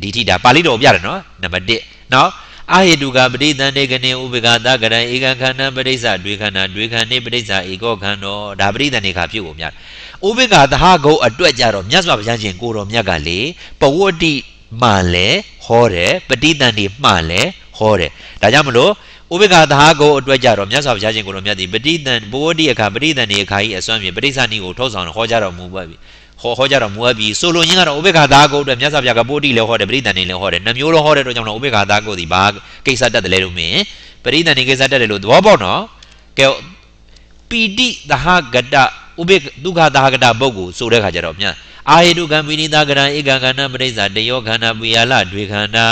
ဒီထိတာပါဠိတော်ပြတယ်နော်နံပါတ်1နော်အာဟိတုကပရိသန္တေကနေဥပကသကရံဧကံခန္ဓာပရိစ္ဆတွေခန္ဓာတွေခန္ဓာပရိစ္ဆဧကောခန္ဓောဒါပရိသန္တေခါပြုတ်ကုန်များဥပကသဟဂုတ်အတွက်ကြတော့မြတ်စွာဘုရားရှင်ကိုတော်မြတ်ကလေပဝတ္တိမှလည်းဟောတယ်ပဋိသန္ဓေမှလည်းဟောတယ်ဒါကြောင့်မလို့ဥပိ္ပခာသဟာကိုအတွက်ကြတော့မြတ်စွာဘုရားရှင်ကိုလိုမြတ်သည်ပဋိသန္ဓေဘောဓိအခါပဋိသန္ဓေအခါဤအစွမ်းဖြင့်ပဋိသန္ဓေကိုထောက်ဆောင်ဟောကြားတော်မူပါပြီဟောဟောကြတော့မူအပ်ပြီးဆိုလိုရင်းကတော့ဥပေက္ခသာကုတ်အတွက်မြတ်စွာဘုရားကပိုတိလည်းဟောတယ်ပရိသန္တိလည်းဟောတယ်နှမျိုးတော့ဟောတဲ့တော့ကြောင့်တော့ဥပေက္ခသာကုတ်ဒီဘာကိစ္စတတ်တယ်လဲလို့မင်းပရိသန္တိကိစ္စတတ်တယ်လို့သဘောပေါက်နော်ကဲပီတိသဟဂတဥပေဒုက္ခသဟဂတပုဂ္ဂိုလ်ဆိုတဲ့ခါကျတော့မြတ်အာဟိတုကံပိနိသကရံဧကံကဏပရိစ္ဆာတယောခန္ဓာပိယလဒွေခန္ဓာ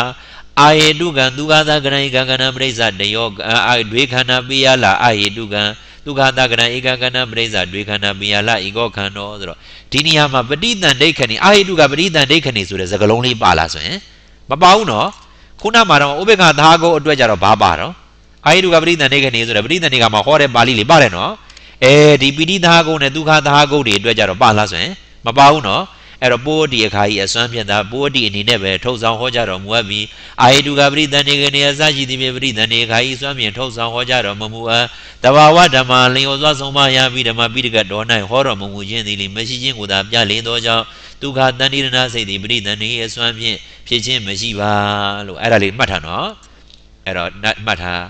အာဟိတုကံဒုက္ခသကရံဧကံကဏပရိစ္ဆာတယောအာဒွေခန္ဓာပိယလအာဟိတုကံဒုက္ခတာကရံဧကကဏပရိစ္ဆာတွေခန္ဓာမိယာလဧကောခန္ဓောဆိုတော့ဒီနေရာမှာပဋိသင်ဒိဋ္ဌိအာဟိတုကပဋိသင်ဒိဋ္ဌိဆိုတဲ့စကားလုံးလေးပါလာဆိုရင်မပါဘူးနော်ခုနမှာတော့ဥပေက္ခသာကိုအတွက်ကြတော့ဘာပါတော့အာဟိတုကပဋိသင်ဒိဋ္ဌိဆိုတဲ့ပဋိသင်ဒိဋ္ဌိမှာဟောတဲ့ပါဠိလေးပါတယ်နော်အဲဒီပိဋိသာဂုံနဲ့ဒုက္ခသာဂုံတွေအတွက်ကြတော့ပါလားဆိုရင်မပါဘူးနော်အဲ့တော့ပိုးဒီအခါကြီးအစွမ်းဖြင့်သာပိုးဒီအနေနဲ့ပဲထုတ်ဆောင်ဟောကြားတော်မူအပ်ပြီးအာဟိတုကပရိသန္တိကနေအစရှိသည်ဖြင့်ပရိသန္တိအခါကြီးအစွမ်းဖြင့်ထုတ်ဆောင်ဟောကြားတော်မမူအပ်တဘာဝဓမ္မလင်ယောစွာဆုံးမရပြီးဓမ္မပိဋကတော်၌ဟောတော်မမူခြင်းသည်လိမရှိခြင်းကိုသာပြလင်းသောကြောင့်ဒုက္ခတဏိရဏစိတ်သည်ပရိသန္တိအစွမ်းဖြင့်ဖြစ်ခြင်းမရှိပါလို့အဲ့ဒါလေးမှတ်ထားနော်အဲ့တော့မှတ်ထား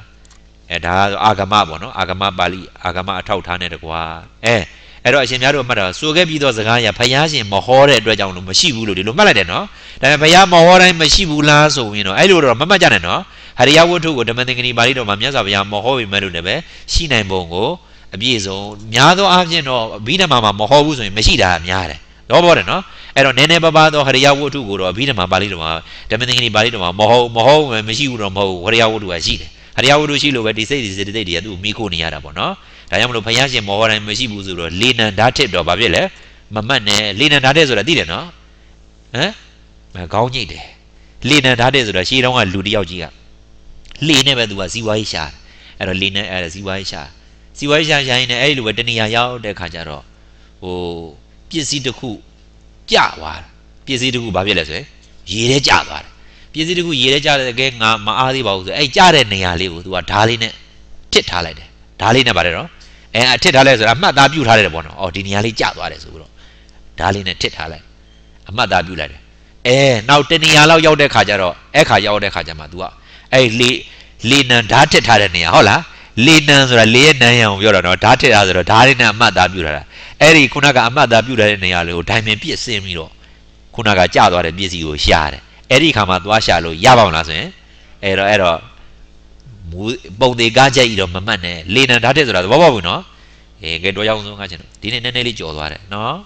အဲဒါဆိုအာဂမပေါ့နော်အာဂမပါဠိအာဂမအထောက်ထားနေတကွာအဲအဲ့တော့အရှင်များတို့မှတ်တော့ဆိုခဲ့ပြီးသောစကားအရာဘုရားရှင်မဟောတဲ့အတွက်ကြောင့်လို့မရှိဘူးလို့ဒီလိုမှတ်လိုက်တယ်နော်ဒါပေမဲ့ဘုရားမဟောတိုင်းမရှိဘူးလားဆိုရင်တော့အဲ့လိုတော့မမှတ်ကြနဲ့နော်ဟရိယဝတ္ထုကိုဓမ္မသင်္ကနီပါဠိတော်မှာမြတ်စွာဘုရားမဟောပေမဲ့လို့လည်းပဲရှိနိုင်ပုံကိုအပြည့်စုံများသောအားဖြင့်တော့ဘိဓမ္မာမှာမဟောဘူးဆိုရင်မရှိတာများတယ်တော့ဘောတယ်နော်အဲ့တော့နည်းနည်းပါးပါးသောဟရိယဝတ္ထုကိုတော့အဘိဓမ္မာပါဠိတော်မှာဓမ္မသင်္ကနီပါဠိတော်မှာမဟုတ်မဟုတ်မရှိဘူးတော့မဟုတ်ဟရိယဝတ္ထုကရှိတယ်ဟရိယဝတ္ထုရှိလို့ပဲဒီစိတ်ဒီစေတသိက်တွေကသူ့ကိုမိခိုးနေရတာပေါ့နော်ဒါကြောင့်မလို့ဘုရားရှင်မောဟတိုင်းမရှိဘူးဆိုတော့လေနံဓာတ်ထစ်တော့ဘာဖြစ်လဲမမတ်နဲ့လေနံဓာတ်ထစ်ဆိုတာသိတယ်နော်ဟမ်ခေါင်းညိတ်တယ်လေနံဓာတ်ထစ်ဆိုတာရှေးတုန်းကလူတယောက်ကြီးကလေနဲ့ပဲသူကဇီဝရေးရှာတယ်အဲ့တော့လေနဲ့အဲ့ဒါဇီဝရေးရှာဇီဝရေးရှာရှာရင်လည်းအဲ့ဒီလိုပဲတဏှာရောက်တဲ့ခါကျတော့ဟိုပစ္စည်းတစ်ခုကြသွားတယ်ပစ္စည်းတစ်ခုဘာဖြစ်လဲဆိုရင်ရေထဲကြသွားတယ်ပစ္စည်းတစ်ခုရေထဲကြတယ်ကဲငါမအားသေးပါဘူးဆိုအဲ့ကြတဲ့နေရာလေးကိုသူကဓာလေးနဲ့ထစ်ထားလိုက်တယ်ဓာလေးနဲ့ပါတယ်နော်အဲအထစ်ထားလဲဆိုတာအမှတ်သားပြုထားတယ်ပေါ့နော်အော်ဒီနေရာလေးကျသွားတယ်ဆိုပြီးတော့ဒါလေးနဲ့ထစ်ထားလိုက်အမှတ်သားပြုလိုက်တယ်အဲနောက်တနေရာလောက်ရောက်တဲ့ခါကျတော့အဲ့ခါရောက်တဲ့ခါကျမှ तू ကအဲ့လေလေနံဓာတ်ထစ်ထားတဲ့နေရာဟုတ်လားလေနံဆိုတာလေရဲ့နံရံကိုပြောတာနော်ဓာတ်ထစ်ထားဆိုတော့ဓာတ်လေးနဲ့အမှတ်သားပြုထားတာအဲ့ဒီခုနကအမှတ်သားပြုထားတဲ့နေရာလေးကိုဒိုင်ပင်ပြည့်စင်းပြီးတော့ခုနကကျသွားတဲ့ပစ္စည်းကိုရှာတယ်အဲ့ဒီခါမှသွားရှာလို့ရပါမလားဆိုရင်အဲ့တော့အဲ့တော့ပုံသေးကားချက်ဤတော့မမှတ်နဲ့လေနံဓာတ်တဲ့ဆိုတာသဘောပေါက်ဘူးနော်အေကဲတော့ရအောင်ဆုံးကားချက်ဒီနေ့နည်းနည်းလေးကြော်သွားတယ်နော်